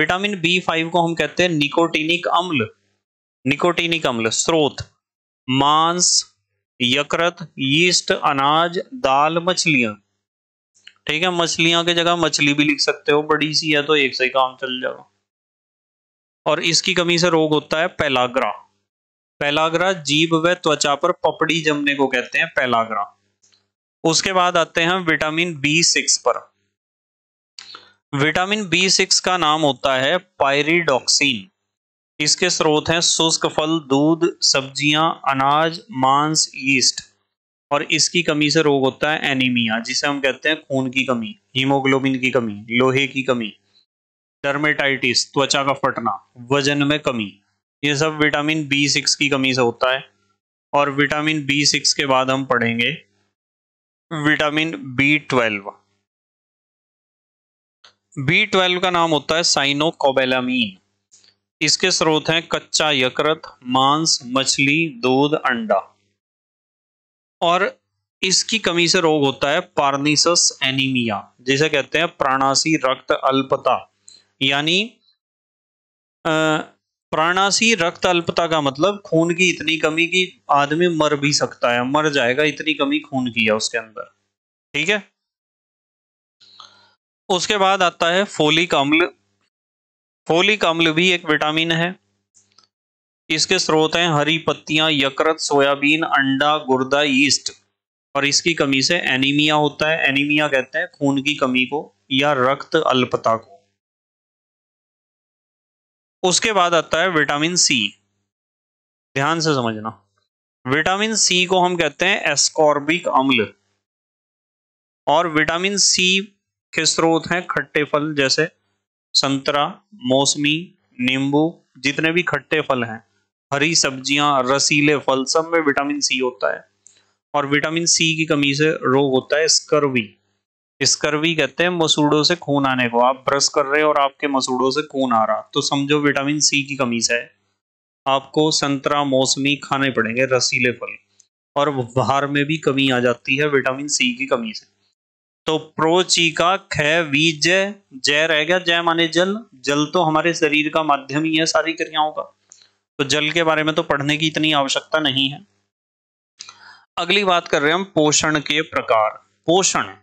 vitamin B five को हम कहते हैं निकोटीनिक अम्ल निकोटीनिक अम्ल स्रोत मांस यकृत यीस्ट अनाज दाल मछलियां ठीक है मछलियां की जगह मछली भी लिख सकते हो बड़ी सी है तो एक से काम चल जाएगा और इसकी कमी से रोग होता है पैलाग्रा पैलाग्रा जीव व त्वचा पर पपड़ी जमने को कहते हैं पैलाग्रा उसके बाद आते हैं विटामिन बी सिक्स पर विटामिन बी सिक्स का नाम होता है पायरिडॉक्सिन इसके स्रोत हैं शुष्क फल दूध सब्जियां अनाज मांस यीस्ट और इसकी कमी से रोग होता है एनीमिया जिसे हम कहते हैं खून की कमी हीमोग्लोबिन की कमी लोहे की कमी डर्मेटाइटिस त्वचा का फटना वजन में कमी ये सब विटामिन बी सिक्स की कमी से होता है और विटामिन बी सिक्स के बाद हम पढ़ेंगे vitamin B twelve B twelve का नाम होता है साइनोकोबेलामीन इसके स्रोत हैं कच्चा यकृत मांस मछली दूध अंडा और इसकी कमी से रोग होता है पार्निसस एनीमिया जिसे कहते हैं प्राणासी रक्त अल्पता यानी प्राणासी रक्त अल्पता का मतलब खून की इतनी कमी की आदमी मर भी सकता है मर जाएगा इतनी कमी खून की है उसके अंदर ठीक है उसके बाद आता है फोलिक अम्ल फोलिक अम्ल भी एक विटामिन है इसके स्रोत हैं हरी पत्तियां यकृत सोयाबीन अंडा गुर्दा यीस्ट और इसकी कमी से एनीमिया होता है एनीमिया कहते हैं खून की कमी को या रक्त अल्पता को उसके बाद आता है विटामिन सी ध्यान से समझना विटामिन सी को हम कहते हैं एस्कॉर्बिक अम्ल और विटामिन सी के स्रोत हैं खट्टे फल जैसे संतरा मौसमी नींबू जितने भी खट्टे फल हैं हरी सब्जियां रसीले फल सब में विटामिन सी होता है और विटामिन सी की कमी से रोग होता है स्कर्वी स्कर्वी कहते हैं मसूड़ों से खून आने को आप ब्रश कर रहे हो और आपके मसूड़ों से खून आ रहा तो समझो विटामिन सी की कमी से आपको संतरा मौसमी खाने पड़ेंगे रसीले फल और बाहर में भी कमी आ जाती है विटामिन सी की कमी से तो प्रोची का खै वीज जय जय रह गया जय माने जल जल तो हमारे शरीर का माध्यम ही है सारी क्रियाओं का तो जल के बारे में तो पढ़ने की इतनी आवश्यकता नहीं है अगली बात कर रहे हैं हम पोषण के प्रकार पोषण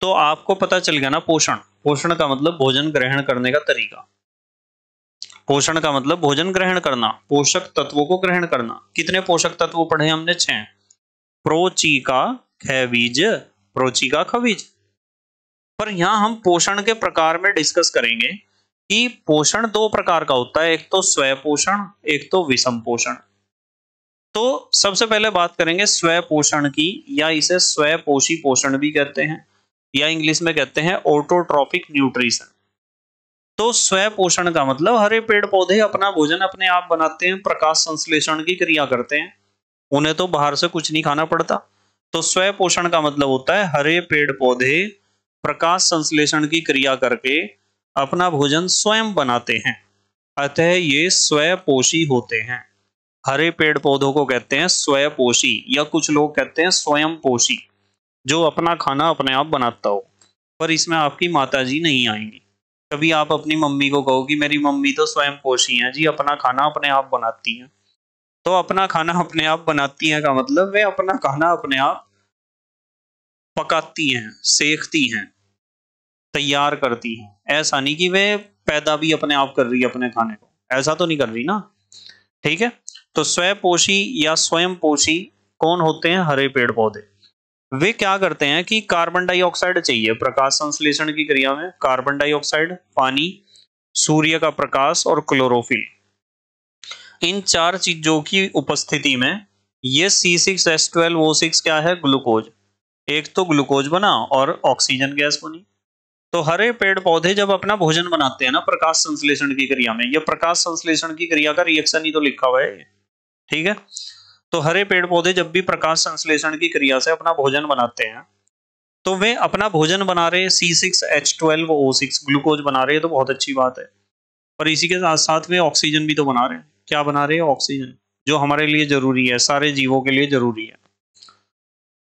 तो आपको पता चल गया ना पोषण पोषण का मतलब भोजन ग्रहण करने का तरीका पोषण का मतलब भोजन ग्रहण करना पोषक तत्वों को ग्रहण करना कितने पोषक तत्व पढ़े हमने छह प्रोचिका खैबीज प्रोचिका खबीज पर यहां हम पोषण के प्रकार में डिस्कस करेंगे कि पोषण दो प्रकार का होता है एक तो स्वपोषण एक तो विषम पोषण तो सबसे पहले बात करेंगे स्वपोषण की या इसे स्वपोषी पोषण भी कहते हैं या इंग्लिश में कहते हैं ऑटोट्रॉफिक न्यूट्रिशन तो पोषण का मतलब हरे पेड़ पौधे अपना भोजन अपने आप बनाते हैं प्रकाश संश्लेषण की क्रिया करते हैं उन्हें तो बाहर से कुछ नहीं खाना पड़ता तो पोषण का मतलब होता है हरे पेड़ पौधे प्रकाश संश्लेषण की क्रिया करके अपना भोजन स्वयं बनाते हैं अतः ये स्वपोषी होते हैं हरे पेड़ पौधों को कहते हैं स्वयपोषी या कुछ लोग कहते हैं स्वयंपोषी जो अपना खाना अपने आप बनाता हो पर इसमें आपकी माता जी नहीं आएंगी कभी आप अपनी मम्मी को कहो कि मेरी मम्मी तो स्वयं पोषी हैं जी अपना खाना अपने आप बनाती हैं तो अपना खाना अपने आप बनाती हैं का मतलब वे अपना खाना अपने आप पकाती हैं सेकती हैं तैयार करती हैं ऐसा नहीं कि वे पैदा भी अपने आप कर रही है अपने खाने को ऐसा तो नहीं कर रही ना ठीक है तो स्वयं पोषी या स्वयं पोषी कौन होते हैं हरे पेड़ पौधे वे क्या करते हैं कि कार्बन डाइऑक्साइड चाहिए प्रकाश संश्लेषण की क्रिया में कार्बन डाइऑक्साइड पानी सूर्य का प्रकाश और क्लोरोफिल इन चार चीजों की उपस्थिति में ये C6H12O6 क्या है ग्लूकोज एक तो ग्लूकोज बना और ऑक्सीजन गैस बनी तो हरे पेड़ पौधे जब अपना भोजन बनाते हैं ना प्रकाश संश्लेषण की क्रिया में यह प्रकाश संश्लेषण की क्रिया का रिएक्शन ही तो लिखा हुआ है ठीक है तो हरे पेड़ पौधे जब भी प्रकाश संश्लेषण की क्रिया से अपना भोजन बनाते हैं तो वे अपना भोजन बना रहे C six H twelve O six glucose बना रहे हैं तो बहुत अच्छी बात है और इसी के साथ साथ वे ऑक्सीजन भी तो बना रहे हैं क्या बना रहे हैं ऑक्सीजन जो हमारे लिए जरूरी है सारे जीवों के लिए जरूरी है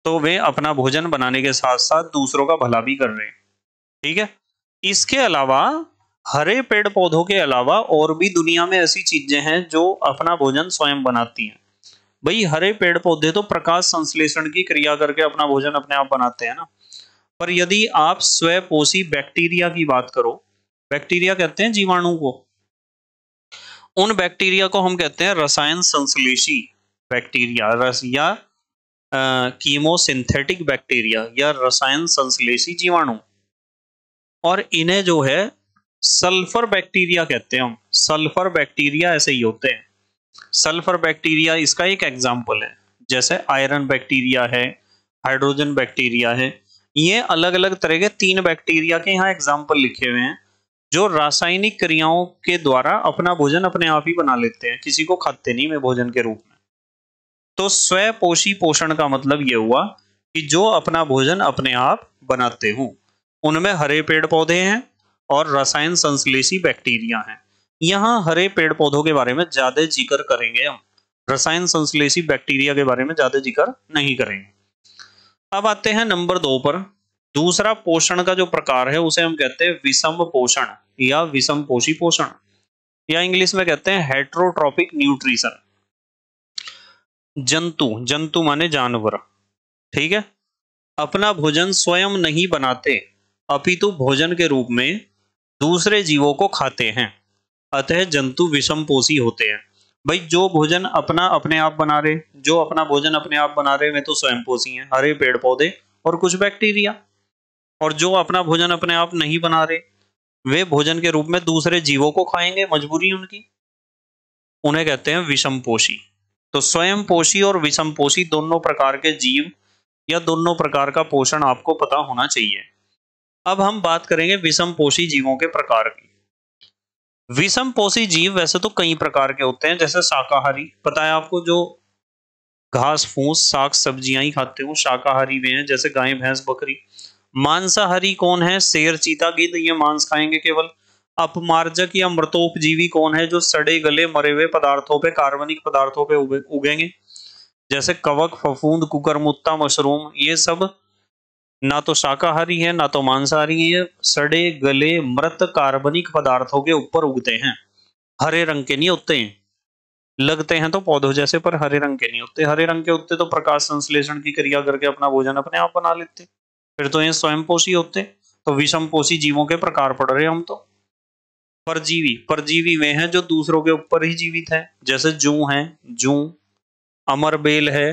तो वे अपना भोजन बनाने के साथ साथ दूसरों का भला भी कर रहे हैं ठीक है इसके अलावा हरे पेड़ पौधों के अलावा और भी दुनिया में ऐसी चीजें हैं जो अपना भोजन स्वयं बनाती हैं भाई हरे पेड़ पौधे तो प्रकाश संश्लेषण की क्रिया करके अपना भोजन अपने आप बनाते हैं ना पर यदि आप स्वपोषी बैक्टीरिया की बात करो बैक्टीरिया कहते हैं जीवाणु को उन बैक्टीरिया को हम कहते हैं रसायन संश्लेषी बैक्टीरिया रस या कीमोसिंथेटिक बैक्टीरिया या रसायन संश्लेषी जीवाणु और इन्हें जो है सल्फर बैक्टीरिया कहते हैं हम सल्फर बैक्टीरिया ऐसे ही होते हैं सल्फर बैक्टीरिया इसका एक एग्जाम्पल है जैसे आयरन बैक्टीरिया है हाइड्रोजन बैक्टीरिया है ये अलग अलग तरह के तीन बैक्टीरिया के यहाँ एग्जाम्पल लिखे हुए हैं जो रासायनिक क्रियाओं के द्वारा अपना भोजन अपने आप ही बना लेते हैं किसी को खाते नहीं में भोजन के रूप में तो स्वपोषी पोषण का मतलब ये हुआ कि जो अपना भोजन अपने आप बनाते हूँ उनमें हरे पेड़ पौधे हैं और रसायन संश्लेषी बैक्टीरिया हैं यहाँ हरे पेड़ पौधों के बारे में ज्यादा जिक्र करेंगे हम रसायन संश्लेषी बैक्टीरिया के बारे में ज्यादा जिक्र नहीं करेंगे अब आते हैं नंबर दो पर दूसरा पोषण का जो प्रकार है उसे हम कहते हैं विषम पोषण या विषम पोषी पोषण या इंग्लिश में कहते हैं हेट्रोट्रॉपिक न्यूट्रिशन जंतु जंतु माने जानवर ठीक है अपना भोजन स्वयं नहीं बनाते अपितु भोजन के रूप में दूसरे जीवों को खाते हैं अतः जंतु विषम पोषी होते हैं भाई जो भोजन अपना अपने आप बना रहे जो अपना भोजन अपने आप बना रहे वे तो स्वयं पोषी है हरे पेड़ पौधे और कुछ बैक्टीरिया और जो अपना भोजन अपने आप नहीं बना रहे वे भोजन के रूप में दूसरे जीवों को खाएंगे मजबूरी उनकी उन्हें कहते हैं विषम पोषी तो स्वयं पोषी और विषम पोषी दोनों प्रकार के जीव या दोनों प्रकार का पोषण आपको पता होना चाहिए अब हम बात करेंगे विषम पोषी जीवों के प्रकार की पोषी जीव वैसे तो कई प्रकार के होते हैं जैसे शाकाहारी पता है आपको जो घास फूस साग सब्जियां ही खाते हो शाकाहारी में है जैसे गाय भैंस बकरी मांसाहारी कौन है शेर चीता गिद्ध ये मांस खाएंगे केवल अपमार्जक या मृतोपजीवी कौन है जो सड़े गले मरे हुए पदार्थों पे कार्बनिक पदार्थों पे उगेंगे जैसे कवक फफूंद कुकरमुत्ता मशरूम ये सब ना तो शाकाहारी है ना तो मांसाहारी है सड़े गले मृत कार्बनिक पदार्थों के ऊपर उगते हैं हरे रंग के नहीं होते हैं लगते हैं तो पौधों जैसे पर हरे रंग के नहीं होते हरे रंग के होते तो प्रकाश संश्लेषण की क्रिया करके अपना भोजन अपने आप बना लेते फिर तो ये स्वयंपोषी होते तो विषमपोषी जीवों के प्रकार पढ़ रहे हम तो परजीवी परजीवी वे हैं जो दूसरों के ऊपर ही जीवित है जैसे जू है जू अमरबेल है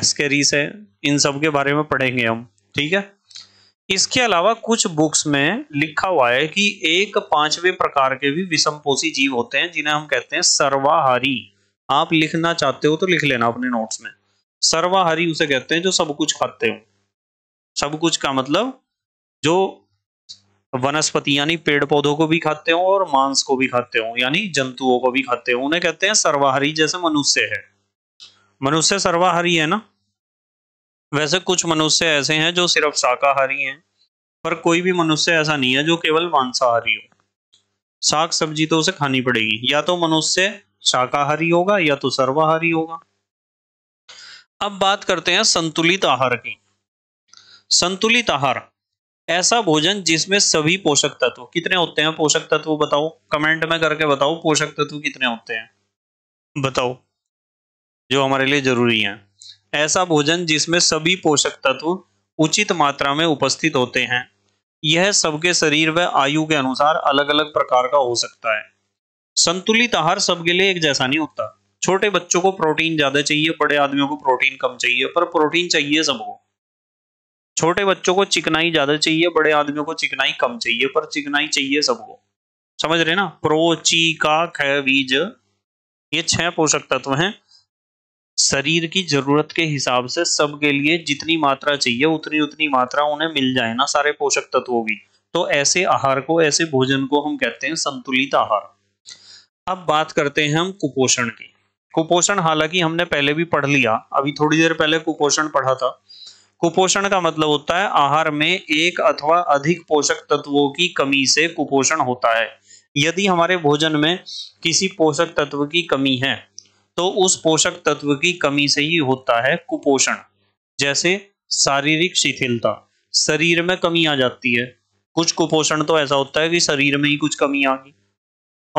एस्केरिस है इन सब के बारे में पढ़ेंगे हम ठीक है इसके अलावा कुछ बुक्स में लिखा हुआ है कि एक पांचवे प्रकार के भी विषमपोषी जीव होते हैं जिन्हें हम कहते हैं सर्वाहारी आप लिखना चाहते हो तो लिख लेना अपने नोट्स में सर्वाहारी उसे कहते हैं जो सब कुछ खाते हो सब कुछ का मतलब जो वनस्पति यानी पेड़ पौधों को भी खाते हो और मांस को भी खाते हो यानी जंतुओं को भी खाते हो उन्हें कहते हैं सर्वाहारी जैसे मनुष्य है मनुष्य सर्वाहारी है ना वैसे कुछ मनुष्य ऐसे हैं जो सिर्फ शाकाहारी हैं पर कोई भी मनुष्य ऐसा नहीं है जो केवल मांसाहारी हो शाक सब्जी तो उसे खानी पड़ेगी या तो मनुष्य शाकाहारी होगा या तो सर्वाहारी होगा अब बात करते हैं संतुलित आहार की संतुलित आहार ऐसा भोजन जिसमें सभी पोषक तत्व कितने होते हैं पोषक तत्व बताओ कमेंट में करके बताओ पोषक तत्व कितने होते हैं बताओ जो हमारे लिए जरूरी है ऐसा भोजन जिसमें सभी पोषक तत्व उचित मात्रा में उपस्थित होते हैं यह सबके शरीर व आयु के अनुसार अलग अलग प्रकार का हो सकता है संतुलित आहार सबके लिए एक जैसा नहीं होता छोटे बच्चों को प्रोटीन ज्यादा चाहिए बड़े आदमियों को प्रोटीन कम चाहिए पर प्रोटीन चाहिए सबको छोटे बच्चों को चिकनाई ज्यादा चाहिए बड़े आदमियों को चिकनाई कम चाहिए पर चिकनाई चाहिए सबको समझ रहे ना प्रोची का खीज ये छह पोषक तत्व हैं शरीर की जरूरत के हिसाब से सबके लिए जितनी मात्रा चाहिए उतनी उतनी मात्रा उन्हें मिल जाए ना सारे पोषक तत्वों की तो ऐसे आहार को ऐसे भोजन को हम कहते हैं संतुलित आहार अब बात करते हैं हम कुपोषण की कुपोषण हालांकि हमने पहले भी पढ़ लिया अभी थोड़ी देर पहले कुपोषण पढ़ा था कुपोषण का मतलब होता है आहार में एक अथवा अधिक पोषक तत्वों की कमी से कुपोषण होता है यदि हमारे भोजन में किसी पोषक तत्व की कमी है तो उस पोषक तत्व की कमी से ही होता है कुपोषण जैसे शारीरिक शिथिलता शरीर में कमी आ जाती है कुछ कुपोषण तो ऐसा होता है कि शरीर में ही कुछ कमी आ गई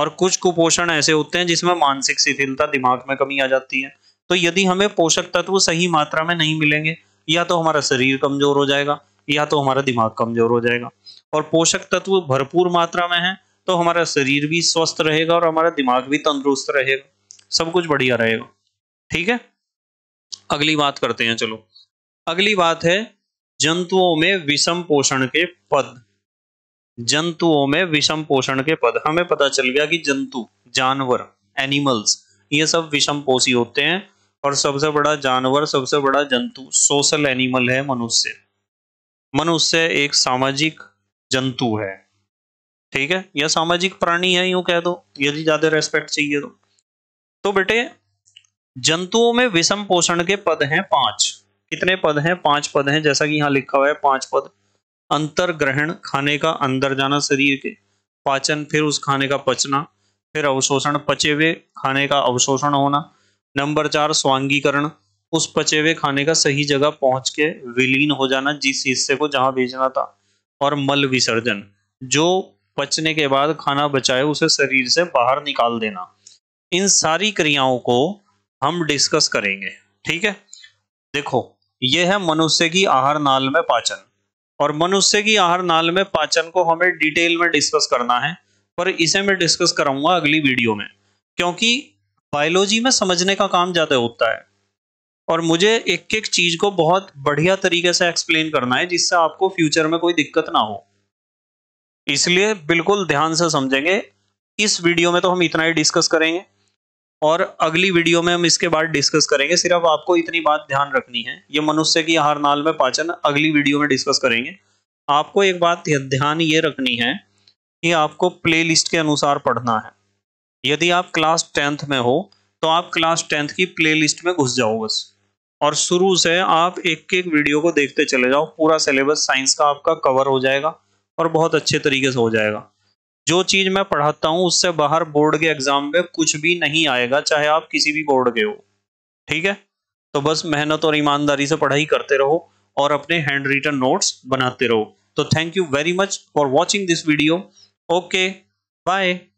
और कुछ कुपोषण ऐसे होते हैं जिसमें मानसिक शिथिलता दिमाग में कमी आ जाती है तो यदि हमें पोषक तत्व सही मात्रा में नहीं मिलेंगे या तो हमारा शरीर कमजोर हो जाएगा या तो हमारा दिमाग कमजोर हो जाएगा और पोषक तत्व भरपूर मात्रा में है तो हमारा शरीर भी स्वस्थ रहेगा और हमारा दिमाग भी तंदुरुस्त रहेगा सब कुछ बढ़िया रहेगा ठीक है अगली बात करते हैं चलो अगली बात है जंतुओं में विषम पोषण के पद जंतुओं में विषम पोषण के पद हमें पता चल गया कि जंतु जानवर एनिमल्स ये सब विषम पोषी होते हैं और सबसे बड़ा जानवर सबसे बड़ा जंतु सोशल एनिमल है मनुष्य मनुष्य एक सामाजिक जंतु है ठीक है या सामाजिक प्राणी है यूं कह दो यदि ज्यादा रेस्पेक्ट चाहिए तो तो बेटे जंतुओं में विषम पोषण के पद हैं पांच कितने पद हैं पांच पद हैं जैसा कि यहां लिखा हुआ है पांच पद अंतर ग्रहण खाने का अंदर जाना शरीर के पाचन फिर उस खाने का पचना फिर अवशोषण पचे हुए खाने का अवशोषण होना नंबर चार स्वांगीकरण उस पचे हुए खाने का सही जगह पहुंच के विलीन हो जाना जिस हिस्से को जहां भेजना था और मल विसर्जन जो पचने के बाद खाना बचाए उसे शरीर से बाहर निकाल देना इन सारी क्रियाओं को हम डिस्कस करेंगे ठीक है देखो यह है मनुष्य की आहार नाल में पाचन और मनुष्य की आहार नाल में पाचन को हमें डिटेल में डिस्कस करना है पर इसे मैं डिस्कस कराऊंगा अगली वीडियो में क्योंकि बायोलॉजी में समझने का काम ज़्यादा होता है और मुझे एक एक चीज़ को बहुत बढ़िया तरीके से एक्सप्लेन करना है जिससे आपको फ्यूचर में कोई दिक्कत ना हो इसलिए बिल्कुल ध्यान से समझेंगे इस वीडियो में तो हम इतना ही डिस्कस करेंगे और अगली वीडियो में हम इसके बाद डिस्कस करेंगे सिर्फ आपको इतनी बात ध्यान रखनी है ये मनुष्य की हर नाल में पाचन अगली वीडियो में डिस्कस करेंगे आपको एक बात ध्यान ये रखनी है कि आपको प्लेलिस्ट के अनुसार पढ़ना है यदि आप क्लास टेंथ में हो तो आप क्लास टेंथ की प्लेलिस्ट में घुस जाओ बस और शुरू से आप एक एक वीडियो को देखते चले जाओ पूरा सिलेबस साइंस का आपका कवर हो जाएगा और बहुत अच्छे तरीके से हो जाएगा जो चीज मैं पढ़ाता हूँ उससे बाहर बोर्ड के एग्जाम में कुछ भी नहीं आएगा चाहे आप किसी भी बोर्ड के हो ठीक है तो बस मेहनत और ईमानदारी से पढ़ाई करते रहो और अपने हैंड रिटन नोट्स बनाते रहो तो thank you very much for watching this video okay bye